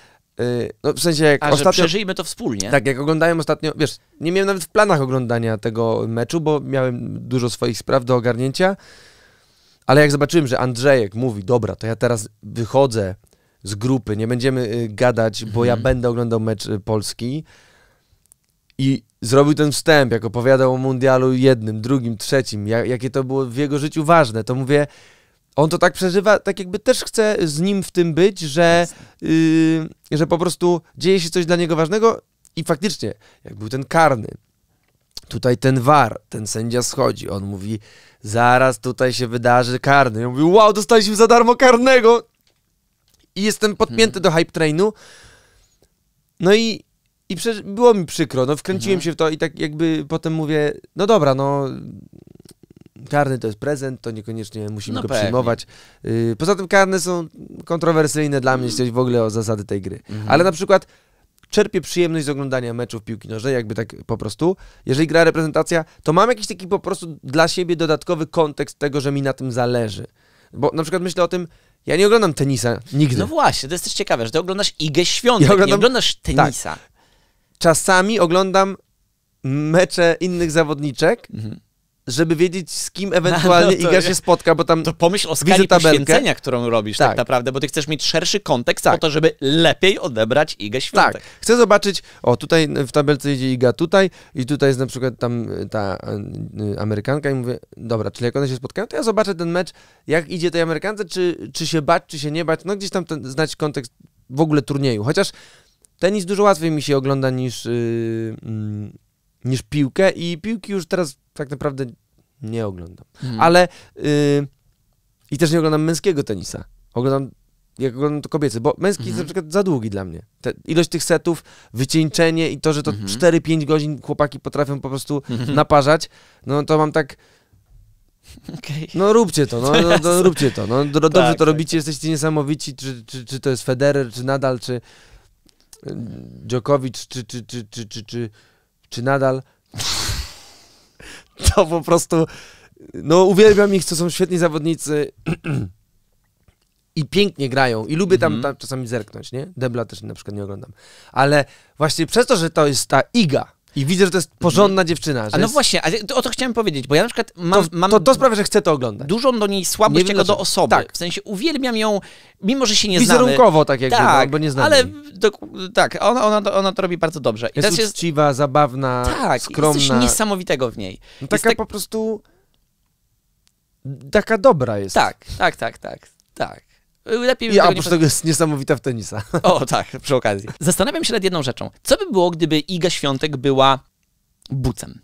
y, no, w sensie jak A, ostatnio... przeżyjmy to wspólnie. Tak, jak oglądałem ostatnio, wiesz, nie miałem nawet w planach oglądania tego meczu, bo miałem dużo swoich spraw do ogarnięcia, ale jak zobaczyłem, że Andrzejek mówi, dobra, to ja teraz wychodzę z grupy, nie będziemy y, gadać, bo mhm. ja będę oglądał mecz y, Polski i zrobił ten wstęp, jak opowiadał o mundialu jednym, drugim, trzecim, jak, jakie to było w jego życiu ważne, to mówię on to tak przeżywa, tak jakby też chce z nim w tym być, że, yy, że po prostu dzieje się coś dla niego ważnego i faktycznie, jak był ten karny, tutaj ten war, ten sędzia schodzi, on mówi, zaraz tutaj się wydarzy karny. Ja mówi, wow, dostaliśmy za darmo karnego! I jestem podpięty hmm. do hype trainu. No i, i było mi przykro, no wkręciłem hmm. się w to i tak jakby potem mówię, no dobra, no karny to jest prezent, to niekoniecznie musimy no go pewnie. przyjmować. Y, poza tym karne są kontrowersyjne dla mnie, mm. jeśli chodzi w ogóle o zasady tej gry. Mhm. Ale na przykład czerpię przyjemność z oglądania meczów piłki nożnej, jakby tak po prostu. Jeżeli gra reprezentacja, to mam jakiś taki po prostu dla siebie dodatkowy kontekst tego, że mi na tym zależy. Bo na przykład myślę o tym, ja nie oglądam tenisa nigdy. No właśnie, to jest też ciekawe, że ty oglądasz Igę Świątek, ja oglądam... nie oglądasz tak. tenisa. Tak. Czasami oglądam mecze innych zawodniczek, mhm żeby wiedzieć, z kim no ewentualnie no, no Iga się spotka, bo tam. To pomyśl o skali poświęcenia, którą robisz tak. tak. naprawdę, bo ty chcesz mieć szerszy kontekst tak. po to, żeby lepiej odebrać Igę Świątek. Tak, chcę zobaczyć, o tutaj w tabelce idzie Iga tutaj i tutaj jest na przykład tam y, ta y, y, Amerykanka i mówię, dobra, czyli jak one się spotkają, to ja zobaczę ten mecz, jak idzie tej Amerykance, czy, czy się bać, czy się nie bać, no gdzieś tam ten, znać kontekst w ogóle turnieju, chociaż tenis dużo łatwiej mi się ogląda niż... Y, mm, niż piłkę i piłki już teraz tak naprawdę nie oglądam. Mhm. Ale y, i też nie oglądam męskiego tenisa. Oglądam jak oglądam to kobiecy, bo męski jest mhm. na przykład za długi dla mnie. Te, ilość tych setów, wycieńczenie i to, że to mm. 4-5 godzin chłopaki potrafią po prostu mhm. naparzać, no to mam tak okay. No róbcie to, no, no, no róbcie to. No, do, tak, dobrze to tak. robicie, jesteście niesamowici, czy, czy, czy to jest Federer, czy Nadal, czy y, Djokovic, czy, czy, czy, czy, czy, czy czy nadal. to po prostu. No, uwielbiam ich, to są świetni zawodnicy. I pięknie grają, i lubię tam, mhm. tam czasami zerknąć, nie? Debla też na przykład nie oglądam. Ale właśnie przez to, że to jest ta iga, i widzę, że to jest porządna dziewczyna. Że a no jest... właśnie, o to chciałem powiedzieć, bo ja na przykład mam... To, mam to, to sprawia, że chcę to oglądać. Dużą do niej słabość nie jako do osoby. Tak. W sensie uwielbiam ją, mimo że się nie znamy. Wizerunkowo tak jakby, tak, bo nie znamy. ale do, tak, ona, ona, to, ona to robi bardzo dobrze. jest uczciwa, zabawna, tak, skromna. Tak, coś niesamowitego w niej. No taka tak... po prostu... Taka dobra jest. Tak, tak, tak, tak, tak. Lepiej I oprócz tego, tego jest niesamowita w tenisa. O tak, przy okazji. Zastanawiam się nad jedną rzeczą. Co by było, gdyby Iga Świątek była bucem?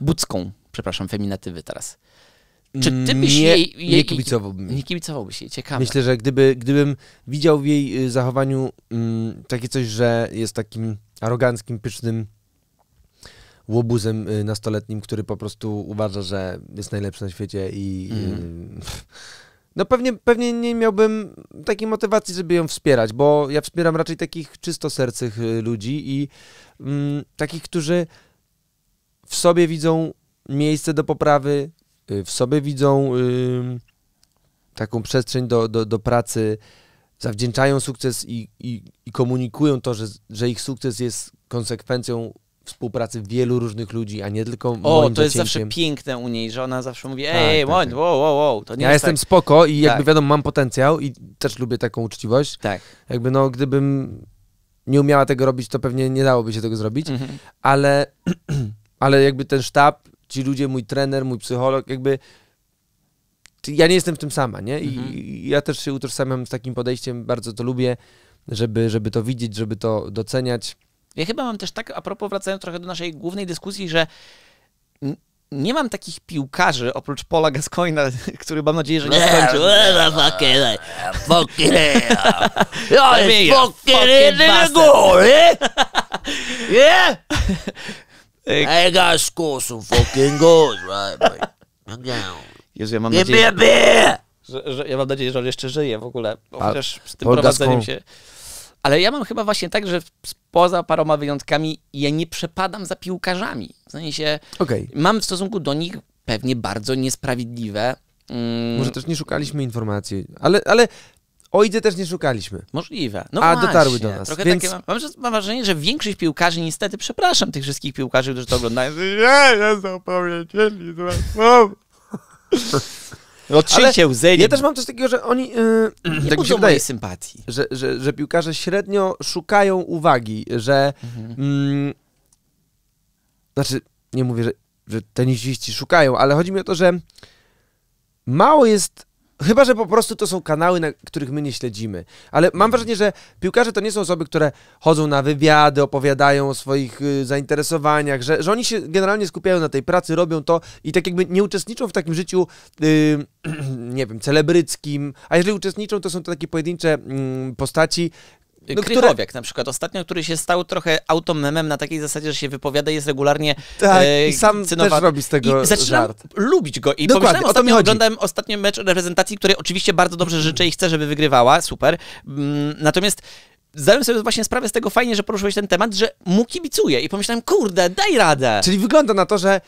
Bucką, przepraszam, feminatywy teraz. Czy ty byś nie, jej, jej... Nie kibicowałbym. Nie kibicowałbyś jej, ciekawe. Myślę, że gdyby, gdybym widział w jej y, zachowaniu mm, takie coś, że jest takim aroganckim, pysznym łobuzem y, nastoletnim, który po prostu uważa, że jest najlepszy na świecie i... Mm. Y mhm. No pewnie, pewnie nie miałbym takiej motywacji, żeby ją wspierać, bo ja wspieram raczej takich czysto sercych y, ludzi i mm, takich, którzy w sobie widzą miejsce do poprawy, y, w sobie widzą y, taką przestrzeń do, do, do, pracy, zawdzięczają sukces i, i, i komunikują to, że, że ich sukces jest konsekwencją współpracy wielu różnych ludzi, a nie tylko moim O, to jest zawsze piękne u niej, że ona zawsze mówi, ej, tak, ej, tak, moment, tak. wow, wow, wow, to nie Ja jest jestem tak. spoko i jakby tak. wiadomo, mam potencjał i też lubię taką uczciwość. Tak. Jakby no, gdybym nie umiała tego robić, to pewnie nie dałoby się tego zrobić, mhm. ale, ale jakby ten sztab, ci ludzie, mój trener, mój psycholog, jakby ja nie jestem w tym sama, nie? I, mhm. ja też się utożsamiam z takim podejściem, bardzo to lubię, żeby, żeby to widzieć, żeby to doceniać ja chyba mam też tak, a propos wracając trochę do naszej głównej dyskusji, że nie mam takich piłkarzy oprócz Pola Gascoina, który mam nadzieję, że nie skończył. Yeah! I gotta score some fucking goals, right? But I'm down. Jezu, ja mam nadzieję, Że, że, ja mam nadzieję, że on jeszcze żyje w ogóle, chociaż z tym prowadzeniem się... Ale ja mam chyba właśnie tak, że poza paroma wyjątkami ja nie przepadam za piłkarzami. W sensie okay. mam w stosunku do nich pewnie bardzo niesprawiedliwe. Mm... Może też nie szukaliśmy informacji, ale, ale Ojdy też nie szukaliśmy. Możliwe. No A właśnie, dotarły do nas. więc... takie, mam, mam, wrażenie, że większość piłkarzy, niestety, przepraszam tych wszystkich piłkarzy, którzy to oglądają, nie, nie są powiedzieli złe Otrzyjcie łzy. Ja też mam coś takiego, że oni... Yy, nie tak mi się mojej sympatii. Że, że, że piłkarze średnio szukają uwagi, że... Mhm. Mm, znaczy, nie mówię, że, że tenisiści szukają, ale chodzi mi o to, że mało jest Chyba, że po prostu to są kanały, na których my nie śledzimy. Ale mam wrażenie, że piłkarze to nie są osoby, które chodzą na wywiady, opowiadają o swoich y, zainteresowaniach, że, że oni się generalnie skupiają na tej pracy, robią to i tak jakby nie uczestniczą w takim życiu, y, nie wiem, celebryckim. A jeżeli uczestniczą, to są to takie pojedyncze mm, postaci, no, Krychowiak na przykład ostatnio, który się stał trochę automemem na takiej zasadzie, że się wypowiada jest regularnie tak, e, i sam cynowa... też robi z tego I żart. lubić go. I Dokładnie, pomyślałem, ostatnio oglądałem ostatnio mecz reprezentacji, której oczywiście bardzo dobrze życzę i chcę, żeby wygrywała, super. Mm, natomiast zdałem sobie właśnie sprawę z tego, fajnie, że poruszyłeś ten temat, że mu kibicuje i pomyślałem, kurde, daj radę. Czyli wygląda na to, że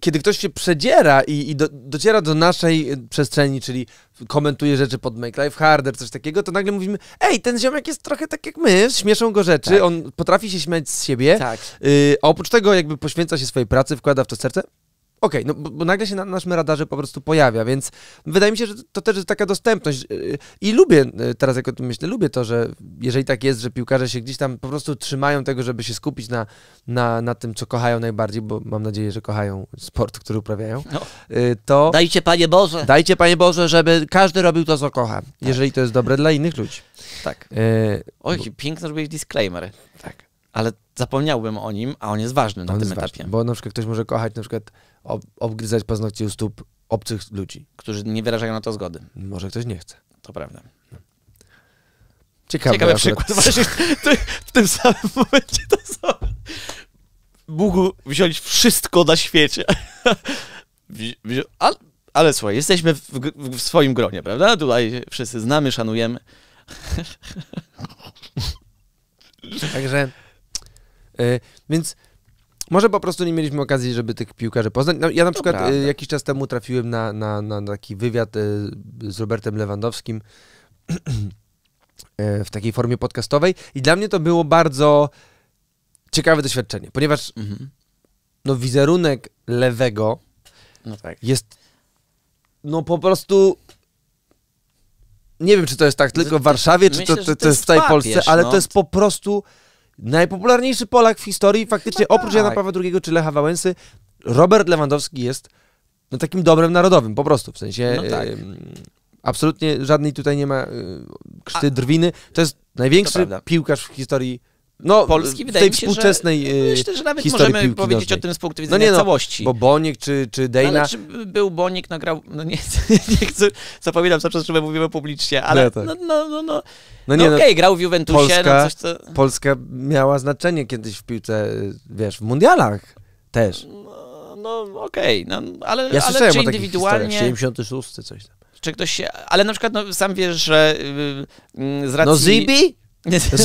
kiedy ktoś się przedziera i, i do, dociera do naszej e, przestrzeni, czyli komentuje rzeczy pod Make Life Harder, coś takiego, to nagle mówimy, ej, ten ziomek jest trochę tak jak my, śmieszą go rzeczy, tak. on potrafi się śmiać z siebie, tak. a y, oprócz tego jakby poświęca się swojej pracy, wkłada w to serce, Okej, okay, no bo, bo, nagle się na naszym radarze po prostu pojawia, więc wydaje mi się, że to też jest taka dostępność y, y, i lubię, y, teraz jak o tym myślę, lubię to, że jeżeli tak jest, że piłkarze się gdzieś tam po prostu trzymają tego, żeby się skupić na, na, na tym, co kochają najbardziej, bo mam nadzieję, że kochają sport, który uprawiają, no. to... Dajcie Panie Boże! Dajcie Panie Boże, żeby każdy robił to, co kocha, tak. jeżeli to jest dobre dla innych ludzi. Tak. E, Oj, bo... piękno, zrobiłeś disclaimer. Tak ale zapomniałbym o nim, a on jest ważny na on tym etapie. Ważny, bo na przykład ktoś może kochać, na przykład ob obgryzać paznokcie u stóp obcych ludzi. Którzy nie wyrażają na to zgody. Może ktoś nie chce. To prawda. Ciekawe, Ciekawy przykład. Właśnie w tym samym momencie to są. Mógł wziąć wszystko na świecie. Ale, ale słuchaj, jesteśmy w, w, swoim gronie, prawda? Tutaj wszyscy znamy, szanujemy. Także E, więc może po prostu nie mieliśmy okazji, żeby tych piłkarzy poznać. No, ja na przykład e, jakiś czas temu trafiłem na, na, na taki wywiad e, z Robertem Lewandowskim w takiej formie podcastowej i dla mnie to było bardzo ciekawe doświadczenie, ponieważ mhm. no, wizerunek lewego no tak. jest no po prostu nie wiem, czy to jest tak tylko w Warszawie, czy Myślę, to, to, to jest w całej Polsce, ale no. to jest po prostu Najpopularniejszy Polak w historii, faktycznie oprócz Jana tak. Pawła II czy Lecha Wałęsy, Robert Lewandowski jest no, takim dobrem narodowym, po prostu, w sensie... No tak. Absolutnie żadnej tutaj nie ma y, krzty A, drwiny. To jest największy to piłkarz w historii no, Polski, wydaje tej mi się, współczesnej że, no, Myślę, że nawet możemy powiedzieć nożnej. o tym z punktu no widzenia no nie, no, całości. Bo Boniek czy, czy Dejna... No, ale czy był Boniek, nagrał... No nie, nie chcę... Zapominam cały czas, że mówimy publicznie, ale no, tak. no, no, no, no. no no, no okej, okay, grał w Juventusie, Polska, coś, co... Polska miała znaczenie kiedyś w piłce, wiesz, w mundialach też. No, no okej, okay, no, ale, ja ale czy indywidualnie... Ja 76 coś tam. Czy ktoś się... Ale na przykład, no, sam wiesz, że yy, z racji... No Zibi?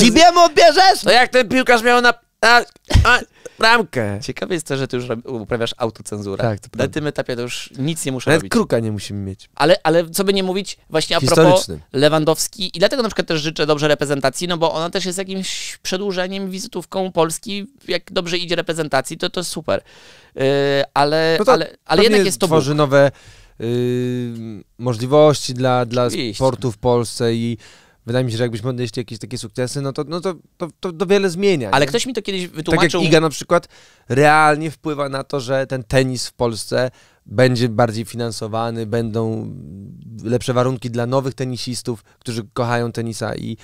Zibiemu odbierzesz! No jak ten piłkarz miał na... na, na bramkę. Ciekawe jest to, że ty już uprawiasz autocenzurę. Tak, to Na tym etapie to już nic nie muszę Nawet robić. kruka nie musimy mieć. Ale, ale co by nie mówić, właśnie a propos Lewandowski i dlatego na przykład też życzę dobrze reprezentacji, no bo ona też jest jakimś przedłużeniem, wizytówką Polski. Jak dobrze idzie reprezentacji, to to jest super. Yy, ale, no to, ale, ale jednak jest to tworzy Bóg. nowe yy, możliwości dla, dla sportu w Polsce i Wydaje mi się, że jakbyśmy odnieśli jakieś takie sukcesy, no to, no to, to, to, to wiele zmienia. Ale nie? ktoś mi to kiedyś wytłumaczył. Tak jak Iga na przykład realnie wpływa na to, że ten tenis w Polsce będzie bardziej finansowany, będą lepsze warunki dla nowych tenisistów, którzy kochają tenisa i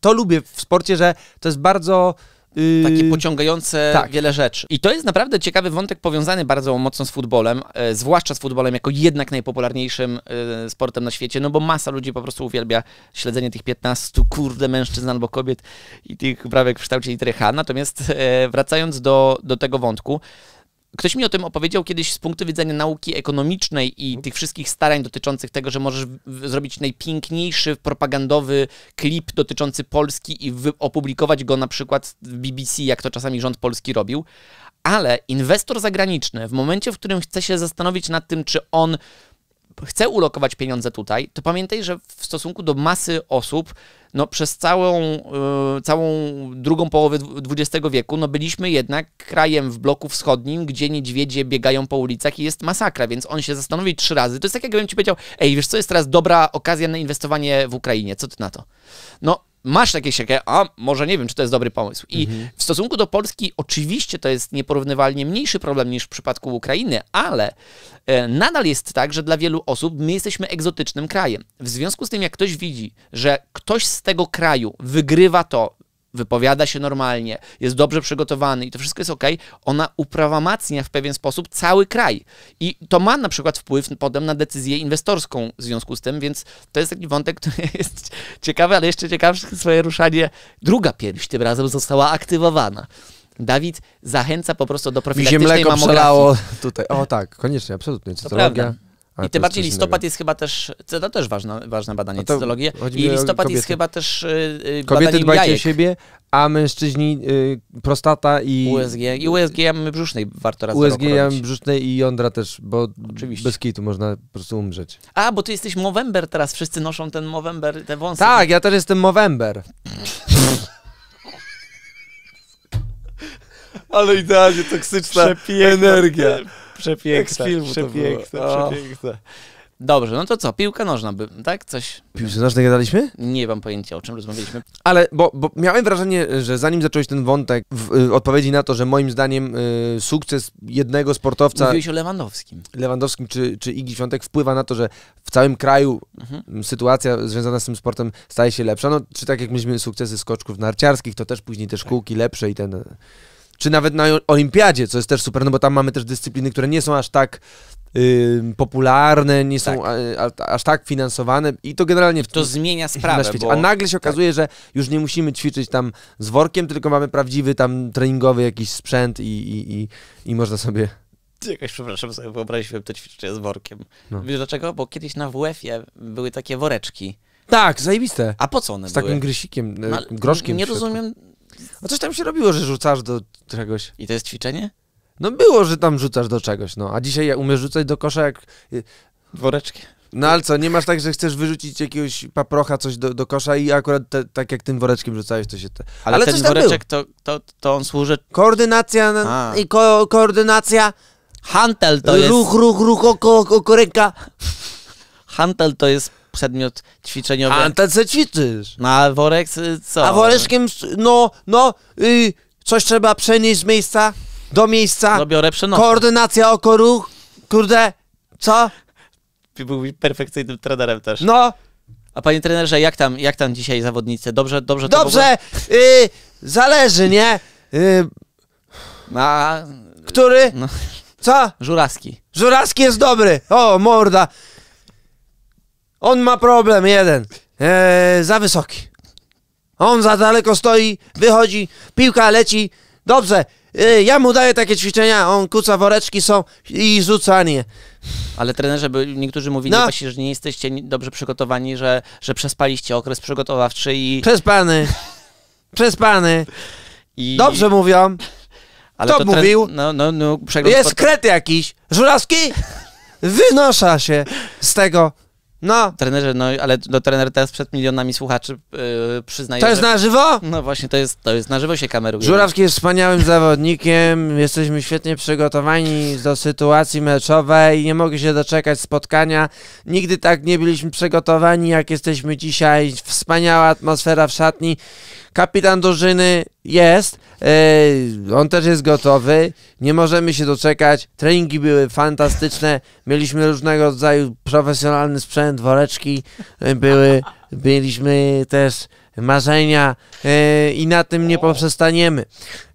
to lubię w sporcie, że to jest bardzo Yy, takie pociągające tak. wiele rzeczy. I to jest naprawdę ciekawy wątek powiązany bardzo mocno z futbolem, e, zwłaszcza z futbolem jako jednak najpopularniejszym e, sportem na świecie, no bo masa ludzi po prostu uwielbia śledzenie tych 15 kurde mężczyzn albo kobiet i tych brawek w kształcie litery H. Natomiast e, wracając do, do tego wątku, Ktoś mi o tym opowiedział kiedyś z punktu widzenia nauki ekonomicznej i tych wszystkich starań dotyczących tego, że możesz zrobić najpiękniejszy propagandowy klip dotyczący Polski i opublikować go na przykład w BBC, jak to czasami rząd polski robił. Ale inwestor zagraniczny, w momencie, w którym chce się zastanowić nad tym, czy on chce ulokować pieniądze tutaj, to pamiętaj, że w stosunku do masy osób, no przez całą, yy, całą drugą połowę XX wieku, no byliśmy jednak krajem w bloku wschodnim, gdzie niedźwiedzie biegają po ulicach i jest masakra, więc on się zastanowi trzy razy. To jest tak, jakbym ci powiedział, ej, wiesz co, jest teraz dobra okazja na inwestowanie w Ukrainie, co ty na to? No, masz takie siekie, a może nie wiem, czy to jest dobry pomysł. I mhm. w stosunku do Polski oczywiście to jest nieporównywalnie mniejszy problem niż w przypadku Ukrainy, ale e, nadal jest tak, że dla wielu osób my jesteśmy egzotycznym krajem. W związku z tym, jak ktoś widzi, że ktoś z tego kraju wygrywa to, wypowiada się normalnie, jest dobrze przygotowany i to wszystko jest ok, ona uprawamacnia w pewien sposób cały kraj. I to ma na przykład wpływ potem na decyzję inwestorską w związku z tym, więc to jest taki wątek, który jest ciekawy, ale jeszcze ciekawsze swoje ruszanie. Druga pierś tym razem została aktywowana. Dawid zachęca po prostu do profilaktycznej Mi się mleko przelało tutaj. O tak, koniecznie, absolutnie. To prawda. Ale I tym bardziej listopad jest chyba też, to też ważne, ważne badanie, no I listopad jest chyba też yy, Kobiety dbajcie jajek. o siebie, a mężczyźni yy, prostata i... USG i USG jamy brzusznej warto raz USG jamy brzusznej i jądra też, bo Oczywiście. bez kitu można po prostu umrzeć. A, bo ty jesteś Movember teraz, wszyscy noszą ten Movember, te wąsy. Tak, ja też jestem Movember. Ale idealnie toksyczna Przepiękna. energia. Przepiękne, przepiękne, przepiękne. Dobrze, no to co, piłka nożna, by, tak? Coś. Piłce nożnej gadaliśmy? Nie mam pojęcia, o czym rozmawialiśmy. Ale, bo, bo miałem wrażenie, że zanim zacząłeś ten wątek, w, w y, odpowiedzi na to, że moim zdaniem y, sukces jednego sportowca. Mówiłeś o Lewandowskim. Lewandowskim czy, czy Igi Świątek wpływa na to, że w całym kraju mhm. sytuacja związana z tym sportem staje się lepsza. No, czy tak jak myśmy sukcesy skoczków narciarskich, to też później te szkółki lepsze i ten czy nawet na olimpiadzie, co jest też super, no bo tam mamy też dyscypliny, które nie są aż tak popularne, nie tak. są a, a, aż tak finansowane i to generalnie... I to w, zmienia sprawę, na bo... A nagle się tak. okazuje, tak. że już nie musimy ćwiczyć tam z workiem, tylko mamy prawdziwy tam treningowy jakiś sprzęt i, i, i, i można sobie... Jakoś, przepraszam, sobie wyobraziłem to ćwiczenie z workiem. No. Wiesz dlaczego? Bo kiedyś na WF-ie były takie woreczki. Tak, zajebiste. A po co one Z były? takim grysikiem, e, no, groszkiem. Nie rozumiem, a no coś tam się robiło, że rzucasz do czegoś. I to jest ćwiczenie? No było, że tam rzucasz do czegoś, no. A dzisiaj umiesz rzucać do kosza jak... Y, woreczki. No ale co, nie masz tak, że chcesz wyrzucić jakiegoś paprocha, coś do, do kosza i akurat te, tak jak tym woreczkiem rzucałeś, to się... Te... Ale, ale ten woreczek, to, to, to on służy... Koordynacja na... i ko koordynacja... Hantel to ruch, jest... Ruch, ruch, ruch, oko, oko, oko ręka. Hantel to jest przedmiot ćwiczeniowy. A to co ćwiczysz? Na no, worek y, co? A woreczkiem, no, no, y, coś trzeba przenieść z miejsca do miejsca. No biorę, przenoszę. Koordynacja oko ruch, kurde, co? Byłbyś perfekcyjnym trenerem też. No. A panie trenerze, jak tam, jak tam dzisiaj zawodnicy? Dobrze, dobrze to Dobrze, ogóle... y, zależy, nie? Y, a... Który? No. Co? Żuraski. Żuraski jest dobry. O, morda. On ma problem jeden. Eee, za wysoki. On za daleko stoi, wychodzi, piłka leci. Dobrze, eee, ja mu daję takie ćwiczenia, on kuca woreczki są i rzucanie. Ale trenerze, by niektórzy mówili no. właśnie, że nie jesteście dobrze przygotowani, że, że przespaliście okres przygotowawczy i... Przespany. Przespany. I... Dobrze mówią. Ale Kto mówił? No, no, no, Jest sport... kret jakiś. Żurawski? Wynosza się z tego no. Trenerze, no ale do trener teraz przed milionami słuchaczy yy, przyznaje. To jest że... na żywo? No właśnie, to jest, to jest na żywo się kameruje. Żurawski jest wspaniałym zawodnikiem, jesteśmy świetnie przygotowani do sytuacji meczowej, nie mogę się doczekać spotkania. Nigdy tak nie byliśmy przygotowani, jak jesteśmy dzisiaj. Wspaniała atmosfera w szatni. Kapitan drużyny jest, yy, on też jest gotowy, nie możemy się doczekać. Treningi były fantastyczne, mieliśmy różnego rodzaju profesjonalny sprzęt, woreczki e, były, mieliśmy też marzenia yy, i na tym nie poprzestaniemy.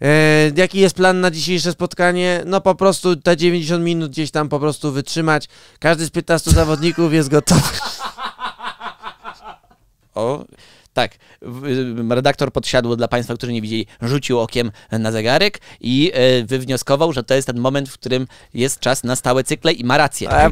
Yy, jaki jest plan na dzisiejsze spotkanie? No po prostu te 90 minut gdzieś tam po prostu wytrzymać. Każdy z 15 zawodników jest gotowy. O, tak, y, redaktor podsiadł dla Państwa, którzy nie widzieli, rzucił okiem na zegarek i y, wywnioskował, że to jest ten moment, w którym jest czas na stałe cykle i ma rację. A...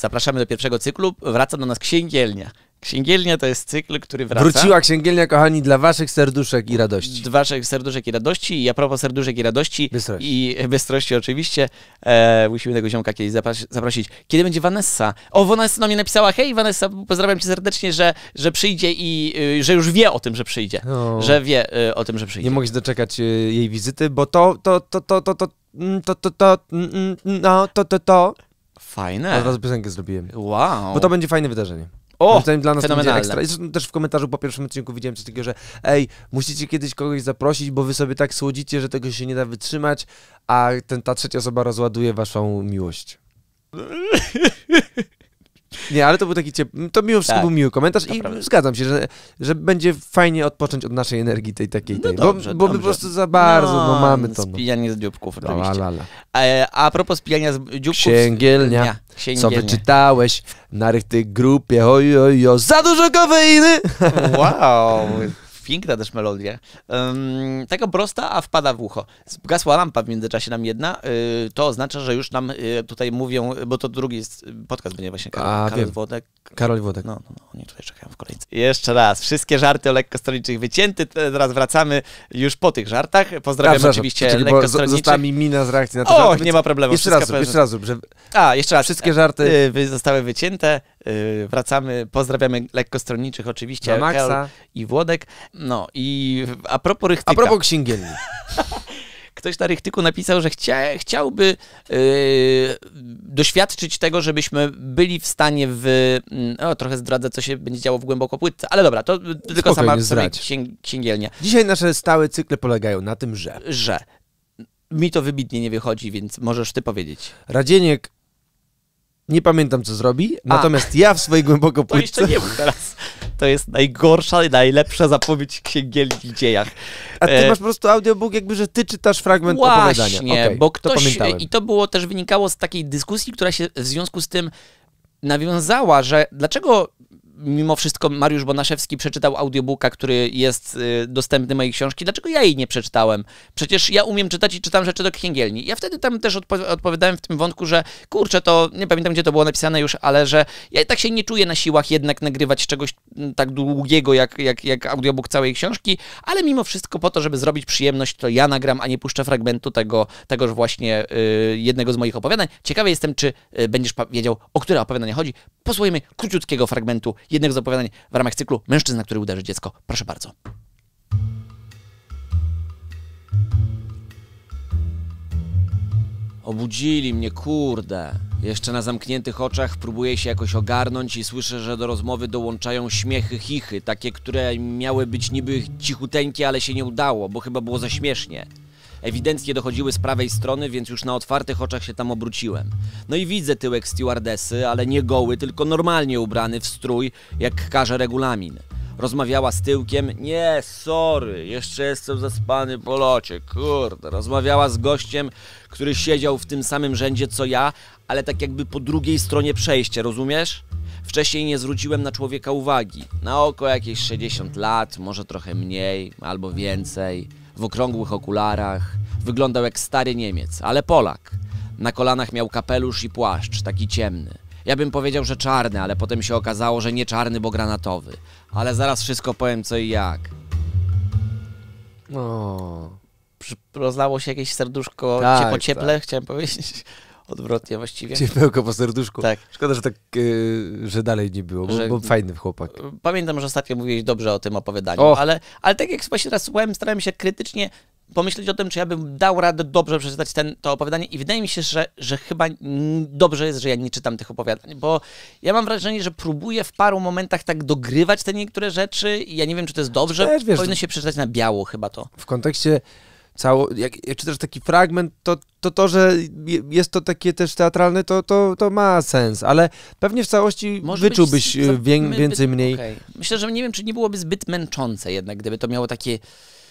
Zapraszamy do pierwszego cyklu. Wraca do nas księgielnia. Księgielnia to jest cykl, który wraca. Wróciła księgielnia, kochani, dla waszych serduszek i radości. Dla waszych serduszek i radości. I a propos serduszek i radości bystrości. i bystrości oczywiście, e, musimy tego ziomka kiedyś zaprosić. Kiedy będzie Vanessa? O, Vanessa na mnie napisała, hej Vanessa, pozdrawiam cię serdecznie, że, że przyjdzie i y, że już wie o tym, że przyjdzie. No. Że wie y, o tym, że przyjdzie. Nie mogę się doczekać y, jej wizyty, bo to, to, to, to, to, to, mm, to, to, to, mm, mm, no, to, to, to, to, to, to, to, to, to, to Fajne. Od razu piosenkę zrobiłem. Wow. Bo to będzie fajne wydarzenie. O, dla nas fenomenalne. to będzie ekstra. I też w komentarzu po pierwszym odcinku widziałem coś takiego, że ej, musicie kiedyś kogoś zaprosić, bo wy sobie tak słodzicie, że tego się nie da wytrzymać, a ten, ta trzecia osoba rozładuje waszą miłość. Nie, ale to był taki ciepły, to mimo wszystko tak, był miły komentarz i prawda. zgadzam się, że, że będzie fajnie odpocząć od naszej energii tej takiej, no tej. dobrze, bo, bo po prostu za bardzo, no, no mamy to. No. Spijanie z dzióbków, oczywiście. La, la, la. A, e, a propos spijania z dzióbków... Księgielnia, księgielnia. co wyczytałeś na tych grupie, oj, oj, oj, za dużo kofeiny! Wow! Piękna też melodia. Um, taka prosta, a wpada w ucho. Gasła lampa w międzyczasie nam jedna. Y, to oznacza, że już nam y, tutaj mówią, bo to drugi jest, podcast będzie właśnie Karol, a, Karol Wodek. Karol Wodek. No, no, oni no, tutaj czekają w kolejce. Jeszcze raz, wszystkie żarty o lekkostroniczych wycięty. Teraz wracamy już po tych żartach. Pozdrawiam a, oczywiście czekaj, Została mi mina z reakcji na to. O, nie ma problemu. Jeszcze raz, jeszcze raz, że... A, jeszcze raz. Wszystkie żarty. Y, zostały wycięte. Y, wracamy, pozdrawiamy stronniczych oczywiście, Maxa. i Włodek. No i a propos Rychtyka. A propos księgielni. ktoś na Rychtyku napisał, że chcia, chciałby yy, doświadczyć tego, żebyśmy byli w stanie w... Mm, o, trochę zdradzę, co się będzie działo w głęboko płytce, ale dobra, to, tylko sama sobie księg, księgielnia. Dzisiaj nasze stałe cykle polegają na tym, że... Że. Mi to wybitnie nie wychodzi, więc możesz ty powiedzieć. Radzieniek nie pamiętam, co zrobi, A. natomiast ja w swojej głęboko płytce... To jeszcze nie był teraz. To jest najgorsza i najlepsza zapowiedź księgielni w dziejach. A ty e... masz po prostu audiobook, jakby, że ty czytasz fragment Właśnie, opowiadania. Okay, bo ktoś... To pamiętałem. I to było też wynikało z takiej dyskusji, która się w związku z tym nawiązała, że dlaczego mimo wszystko Mariusz Bonaszewski przeczytał audiobooka, który jest y, dostępny mojej książki. Dlaczego ja jej nie przeczytałem? Przecież ja umiem czytać i czytam rzeczy do księgielni. Ja wtedy tam też odpo odpowiadałem w tym wątku, że kurczę, to nie pamiętam, gdzie to było napisane już, ale że ja tak się nie czuję na siłach jednak nagrywać czegoś mm, tak długiego, jak, jak, jak audiobook całej książki, ale mimo wszystko po to, żeby zrobić przyjemność, to ja nagram, a nie puszczę fragmentu tego, tegoż właśnie yy, jednego z moich opowiadań. Ciekawy jestem, czy y, będziesz wiedział, o które opowiadanie chodzi. Posłuchajmy króciutkiego fragmentu jednego z opowiadań w ramach cyklu Mężczyzna, który uderzy dziecko. Proszę bardzo. Obudzili mnie, kurde. Jeszcze na zamkniętych oczach próbuję się jakoś ogarnąć i słyszę, że do rozmowy dołączają śmiechy, chichy, takie, które miały być niby cichuteńkie, ale się nie udało, bo chyba było za śmiesznie. Ewidentnie dochodziły z prawej strony, więc już na otwartych oczach się tam obróciłem. No i widzę tyłek stewardesy, ale nie goły, tylko normalnie ubrany w strój, jak każe regulamin. Rozmawiała z tyłkiem, nie, sorry, jeszcze jestem zaspany po locie, kurde. Rozmawiała z gościem, który siedział w tym samym rzędzie co ja, ale tak jakby po drugiej stronie przejścia, rozumiesz? Wcześniej nie zwróciłem na człowieka uwagi. Na oko jakieś 60 lat, może trochę mniej albo więcej w okrągłych okularach. Wyglądał jak stary Niemiec, ale Polak. Na kolanach miał kapelusz i płaszcz, taki ciemny. Ja bym powiedział, że czarny, ale potem się okazało, że nie czarny, bo granatowy. Ale zaraz wszystko powiem co i jak. O, rozlało się jakieś serduszko tak, ciepło cieple, tak. chciałem powiedzieć odwrotnie właściwie. Ciepełko po serduszku. Tak. Szkoda, że tak, yy, że dalej nie było, bo, że... bo, fajny chłopak. Pamiętam, że ostatnio mówiłeś dobrze o tym opowiadaniu, ale, ale tak jak właśnie teraz słyszałem, starałem się krytycznie pomyśleć o tym, czy ja bym dał radę dobrze przeczytać ten, to opowiadanie i wydaje mi się, że, że chyba dobrze jest, że ja nie czytam tych opowiadań, bo ja mam wrażenie, że próbuję w paru momentach tak dogrywać te niektóre rzeczy i ja nie wiem, czy to jest dobrze. Też, wiesz, Powinno no. się przeczytać na biało chyba to. W kontekście cało, jak, jak czytasz taki fragment, to to to, że jest to takie też teatralne, to, to, to ma sens, ale pewnie w całości Może wyczułbyś z... Y, więcej, mniej. Okay. Myślę, że nie wiem, czy nie byłoby zbyt męczące jednak, gdyby to miało takie...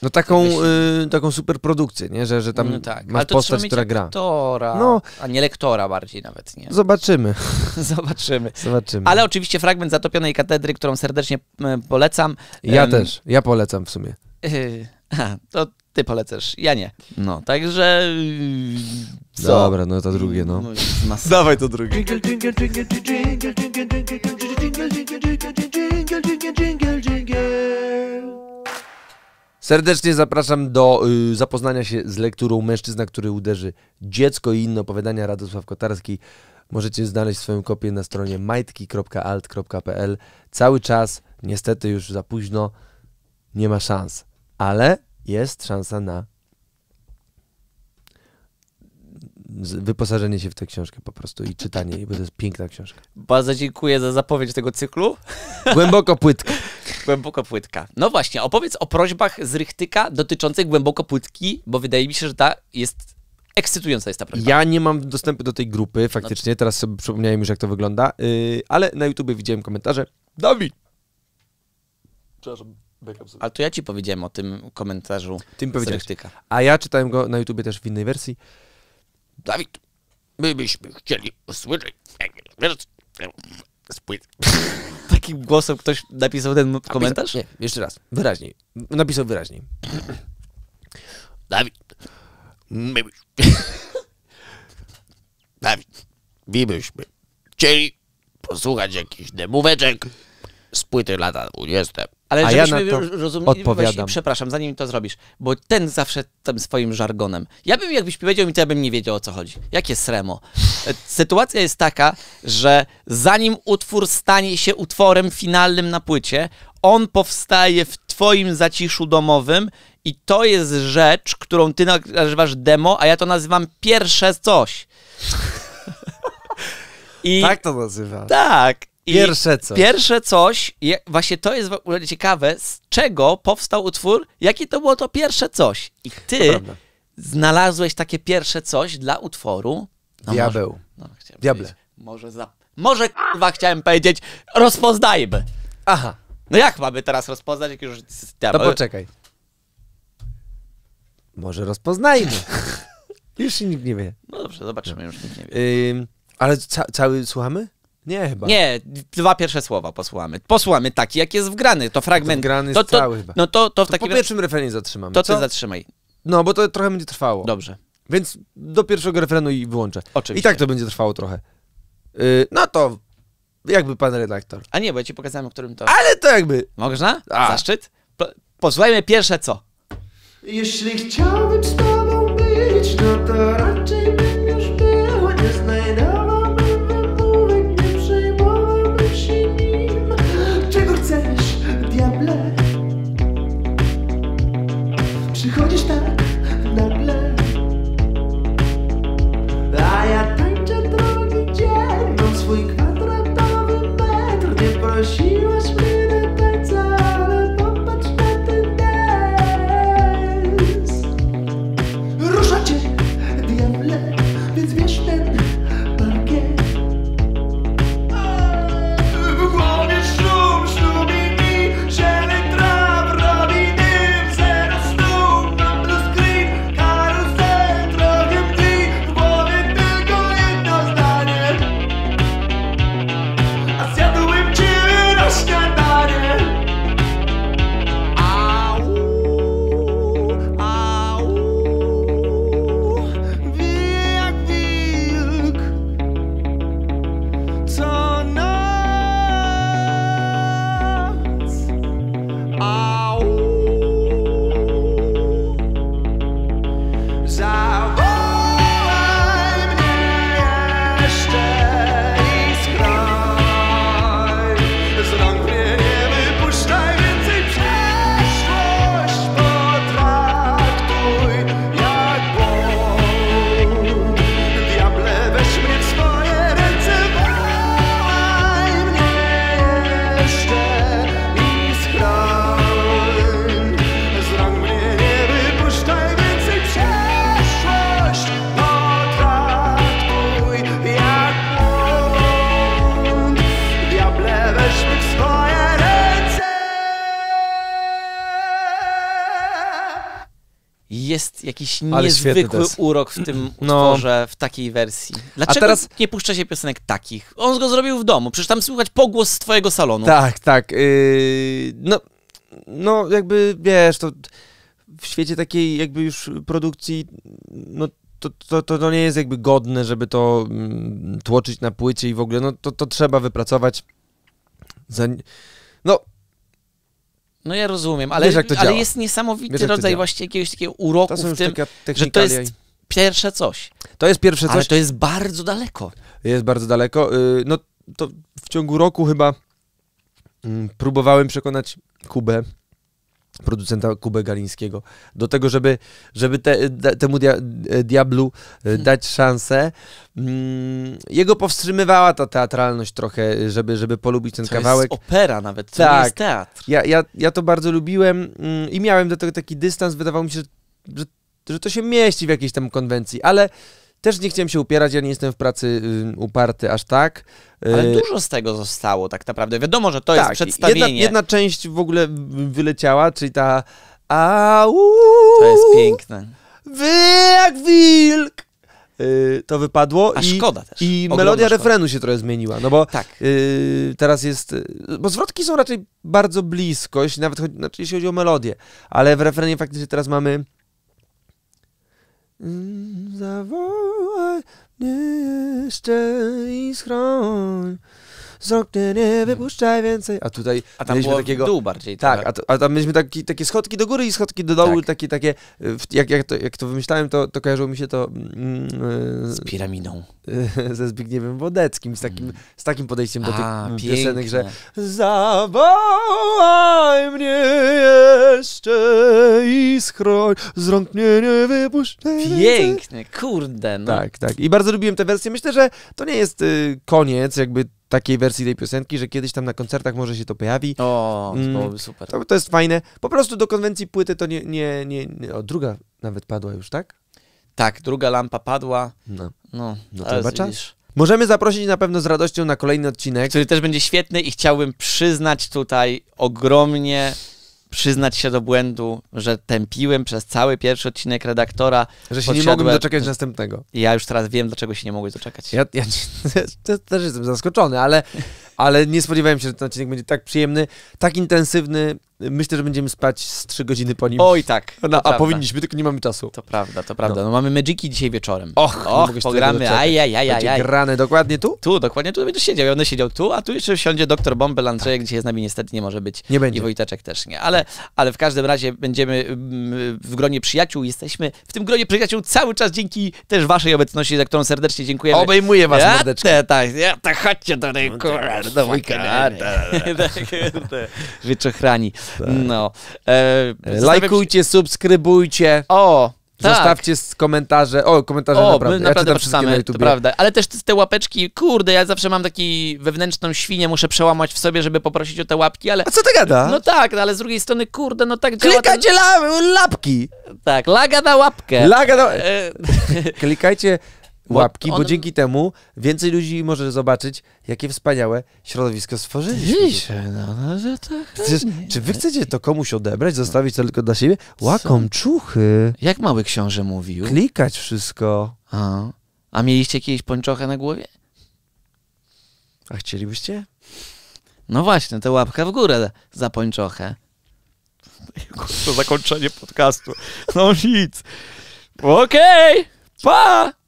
No taką, Jakbyś... y, taką superprodukcję, nie? Że, że tam no tak. masz postać, która gra. Lektora, no, a nie lektora bardziej nawet, nie? Zobaczymy. zobaczymy. Zobaczymy. Ale oczywiście fragment Zatopionej Katedry, którą serdecznie polecam. Ja um... też, ja polecam w sumie. to ty polecasz, ja nie. No, także... Co? Dobra, no to drugie, no. Dawaj to drugie. Serdecznie zapraszam do y, zapoznania się z lekturą Mężczyzna, który uderzy dziecko i inne opowiadania Radosław Kotarski. Możecie znaleźć swoją kopię na stronie majtki.alt.pl. Cały czas, niestety już za późno, nie ma szans. Ale jest szansa na wyposażenie się w tę książkę po prostu i czytanie jej, bo to jest piękna książka. Bardzo dziękuję za zapowiedź tego cyklu. Głęboko płytka. głęboko płytka. No właśnie, opowiedz o prośbach z Rychtyka dotyczących głęboko płytki, bo wydaje mi się, że ta jest ekscytująca jest ta prośba. Ja nie mam dostępu do tej grupy faktycznie, no. teraz sobie przypomniałem już jak to wygląda, yy, ale na YouTubie widziałem komentarze. Dawid! Przepraszam. Ale to ja ci powiedziałem o tym komentarzu tym powiedziałeś. A ja czytałem go na YouTubie też w innej wersji. Dawid, my byśmy chcieli usłyszeć Takim głosem ktoś napisał ten komentarz? nie, jeszcze raz, wyraźniej. Napisał wyraźniej. Dawid, my byśmy... Dawid, my byśmy chcieli posłuchać jakichś demóweczek z płyty lata 20. Ale A mi ja rozumieli, odpowiadam. Właśnie, przepraszam, zanim to zrobisz, bo ten zawsze tym swoim żargonem. Ja bym, jakbyś powiedział mi, to ja bym nie wiedział, o co chodzi. Jakie sremo. E, sytuacja jest taka, że zanim utwór stanie się utworem finalnym na płycie, on powstaje w twoim zaciszu domowym i to jest rzecz, którą ty nazywasz demo, a ja to nazywam pierwsze coś. I... Tak to nazywa. Tak pierwsze coś. Pierwsze coś, właśnie to jest w ogóle ciekawe, z czego powstał utwór, jakie to było to pierwsze coś. I ty znalazłeś takie pierwsze coś dla utworu. No, Diabeł. Może, no, Diable. Może za... Może kurwa chciałem powiedzieć, rozpoznajmy. Aha. No jak mamy teraz rozpoznać, jak już... To poczekaj. Może rozpoznajmy. już nikt nie wie. No dobrze, zobaczymy, już nikt nie wie. ale ca cały słuchamy? Nie, chyba. Nie, dwa pierwsze słowa posłamy. Posłamy taki, jak jest wgrany. To fragment. To to, to, cały chyba. No to, to w takim... Po pierwszym refrenie zatrzymamy. To ty co? zatrzymaj. No, bo to trochę będzie trwało. Dobrze. Więc do pierwszego refrenu i wyłączę. Oczywiście. I tak to będzie trwało trochę. Yy, no to jakby pan redaktor. A nie, bo ja ci pokazałem, o którym to... Ale to jakby... Można? A. Zaszczyt? Po, posłuchajmy pierwsze co. Jeśli chciałbym z tobą być, no to raczej... hoje. Ale niezwykły urok w tym no. utworze, w takiej wersji. Dlaczego A teraz... nie puszcza się piosenek takich? On go zrobił w domu, przecież tam słychać pogłos z twojego salonu. Tak, tak. Yy, no, no, jakby, wiesz, to w świecie takiej jakby już produkcji, no to, to, to, to nie jest jakby godne, żeby to mm, tłoczyć na płycie i w ogóle, no to, to trzeba wypracować za... No, no ja rozumiem, ale, wiesz, ale jest niesamowity wiesz, rodzaj właśnie jakiegoś takiego uroku w tym, że to jest pierwsze coś. To jest pierwsze coś. Ale to jest bardzo daleko. Jest bardzo daleko. Y, no to w ciągu roku chyba mm, próbowałem przekonać Kubę producenta Kubę Galińskiego, do tego, żeby, żeby te, temu dia, e, Diablu e, hmm. dać szansę. Mm, jego powstrzymywała ta teatralność trochę, żeby, żeby polubić ten co kawałek. Jest opera nawet, to tak. jest teatr. Ja, ja, ja to bardzo lubiłem mm, i miałem do tego taki dystans, wydawało mi się, że, że, że to się mieści w jakiejś tam konwencji, ale też nie chciałem się upierać, ja nie jestem w pracy y, uparty aż tak. Y, ale dużo z tego zostało tak naprawdę. Wiadomo, że to tak, jest przedstawienie. Jedna, jedna część w ogóle wyleciała, czyli ta au. To jest piękne. Wy jak wilk! Y, to wypadło. A i, szkoda też. I melodia szkoda. refrenu się trochę zmieniła, no bo tak. teraz jest... Bo zwrotki są raczej bardzo blisko, nawet znaczy, jeśli chodzi o melodię, ale w refrenie faktycznie teraz mamy za wołaj, nie jesteś schron. nie hmm. wypuszczaj więcej. A tutaj a tam było, takiego... w dół bardziej. Tak, tak. A, to, a, tam mieliśmy taki, takie schodki do góry i schodki do dołu, tak. takie, takie y, jak, jak, to, jak to wymyślałem, to, to kojarzyło mi się to... Mm, y, z piramidą. ze Zbigniewem Wodeckim, z takim, mm. z takim podejściem do a, tych mm, piękne. że zawołaj mnie jeszcze i schroń, z nie nie wypuszczaj Piękne, kurde, no. Tak, tak. I bardzo lubiłem tę wersję. Myślę, że to nie jest y, koniec jakby takiej wersji tej piosenki, że kiedyś tam na koncertach może się to pojawi. O, to mm, byłoby super. To, to jest fajne. Po prostu do konwencji płyty to nie, nie, nie, nie. O, druga nawet padła już, tak? Tak, druga lampa padła. No, no, no to chyba czas. Możemy zaprosić na pewno z radością na kolejny odcinek. Który też będzie świetny i chciałbym przyznać tutaj ogromnie przyznać się do błędu, że tępiłem przez cały pierwszy odcinek redaktora. Że się nie mogłem doczekać następnego. Ja już teraz wiem, dlaczego się nie mogłeś doczekać. Ja, ja też jestem zaskoczony, ale ale nie spodziewałem się, że ten odcinek będzie tak przyjemny, tak intensywny. Myślę, że będziemy spać z 3 godziny po nim. Oj tak. No, a prawda. powinniśmy, tylko nie mamy czasu. To prawda, to prawda. No, no mamy Magiki dzisiaj wieczorem. Och, Och mogę pogramy. Ajajajajaj. grane dokładnie tu? Tu, dokładnie tu będziesz siedział. I on siedział tu, a tu jeszcze wsiądzie doktor Bąbel Andrzejek, dzisiaj z nami niestety nie może być. Nie będzie. I Wojteczek też nie. Ale, ale w każdym razie będziemy mm, w gronie przyjaciół. Jesteśmy w tym gronie przyjaciół cały czas dzięki też waszej obecności, za którą serdecznie dziękujemy. Obejmuję was mordeczkę. Ja, tak, ja, tak, chodźcie do tej kurwa. Twarda Mójka. Tak, tak. tak, tak. wyczochrani. No. E, Lajkujcie, subskrybujcie. O! Tak. Zostawcie komentarze. O, komentarze o, naprawdę. My naprawdę ja czytam to prawda. Ale też te łapeczki, kurde, ja zawsze mam taki wewnętrzną świnię, muszę przełamać w sobie, żeby poprosić o te łapki, ale... A co ty gada? No tak, no, ale z drugiej strony, kurde, no tak działa... Klikajcie ten... Tak, laga na łapkę. Laga na... E, Klikajcie łapki, on... bo dzięki temu więcej ludzi może zobaczyć, jakie wspaniałe środowisko stworzyliście. Dzisiaj, no, no, że tak. Przecież, Czy wy chcecie to komuś odebrać, zostawić to tylko dla siebie? Łakomczuchy. Jak mały książę mówił? Klikać wszystko. A, A mieliście kiedyś pończochę na głowie? A chcielibyście? No właśnie, to łapka w górę za pończochę. To zakończenie podcastu. No nic. Okej, okay, pa!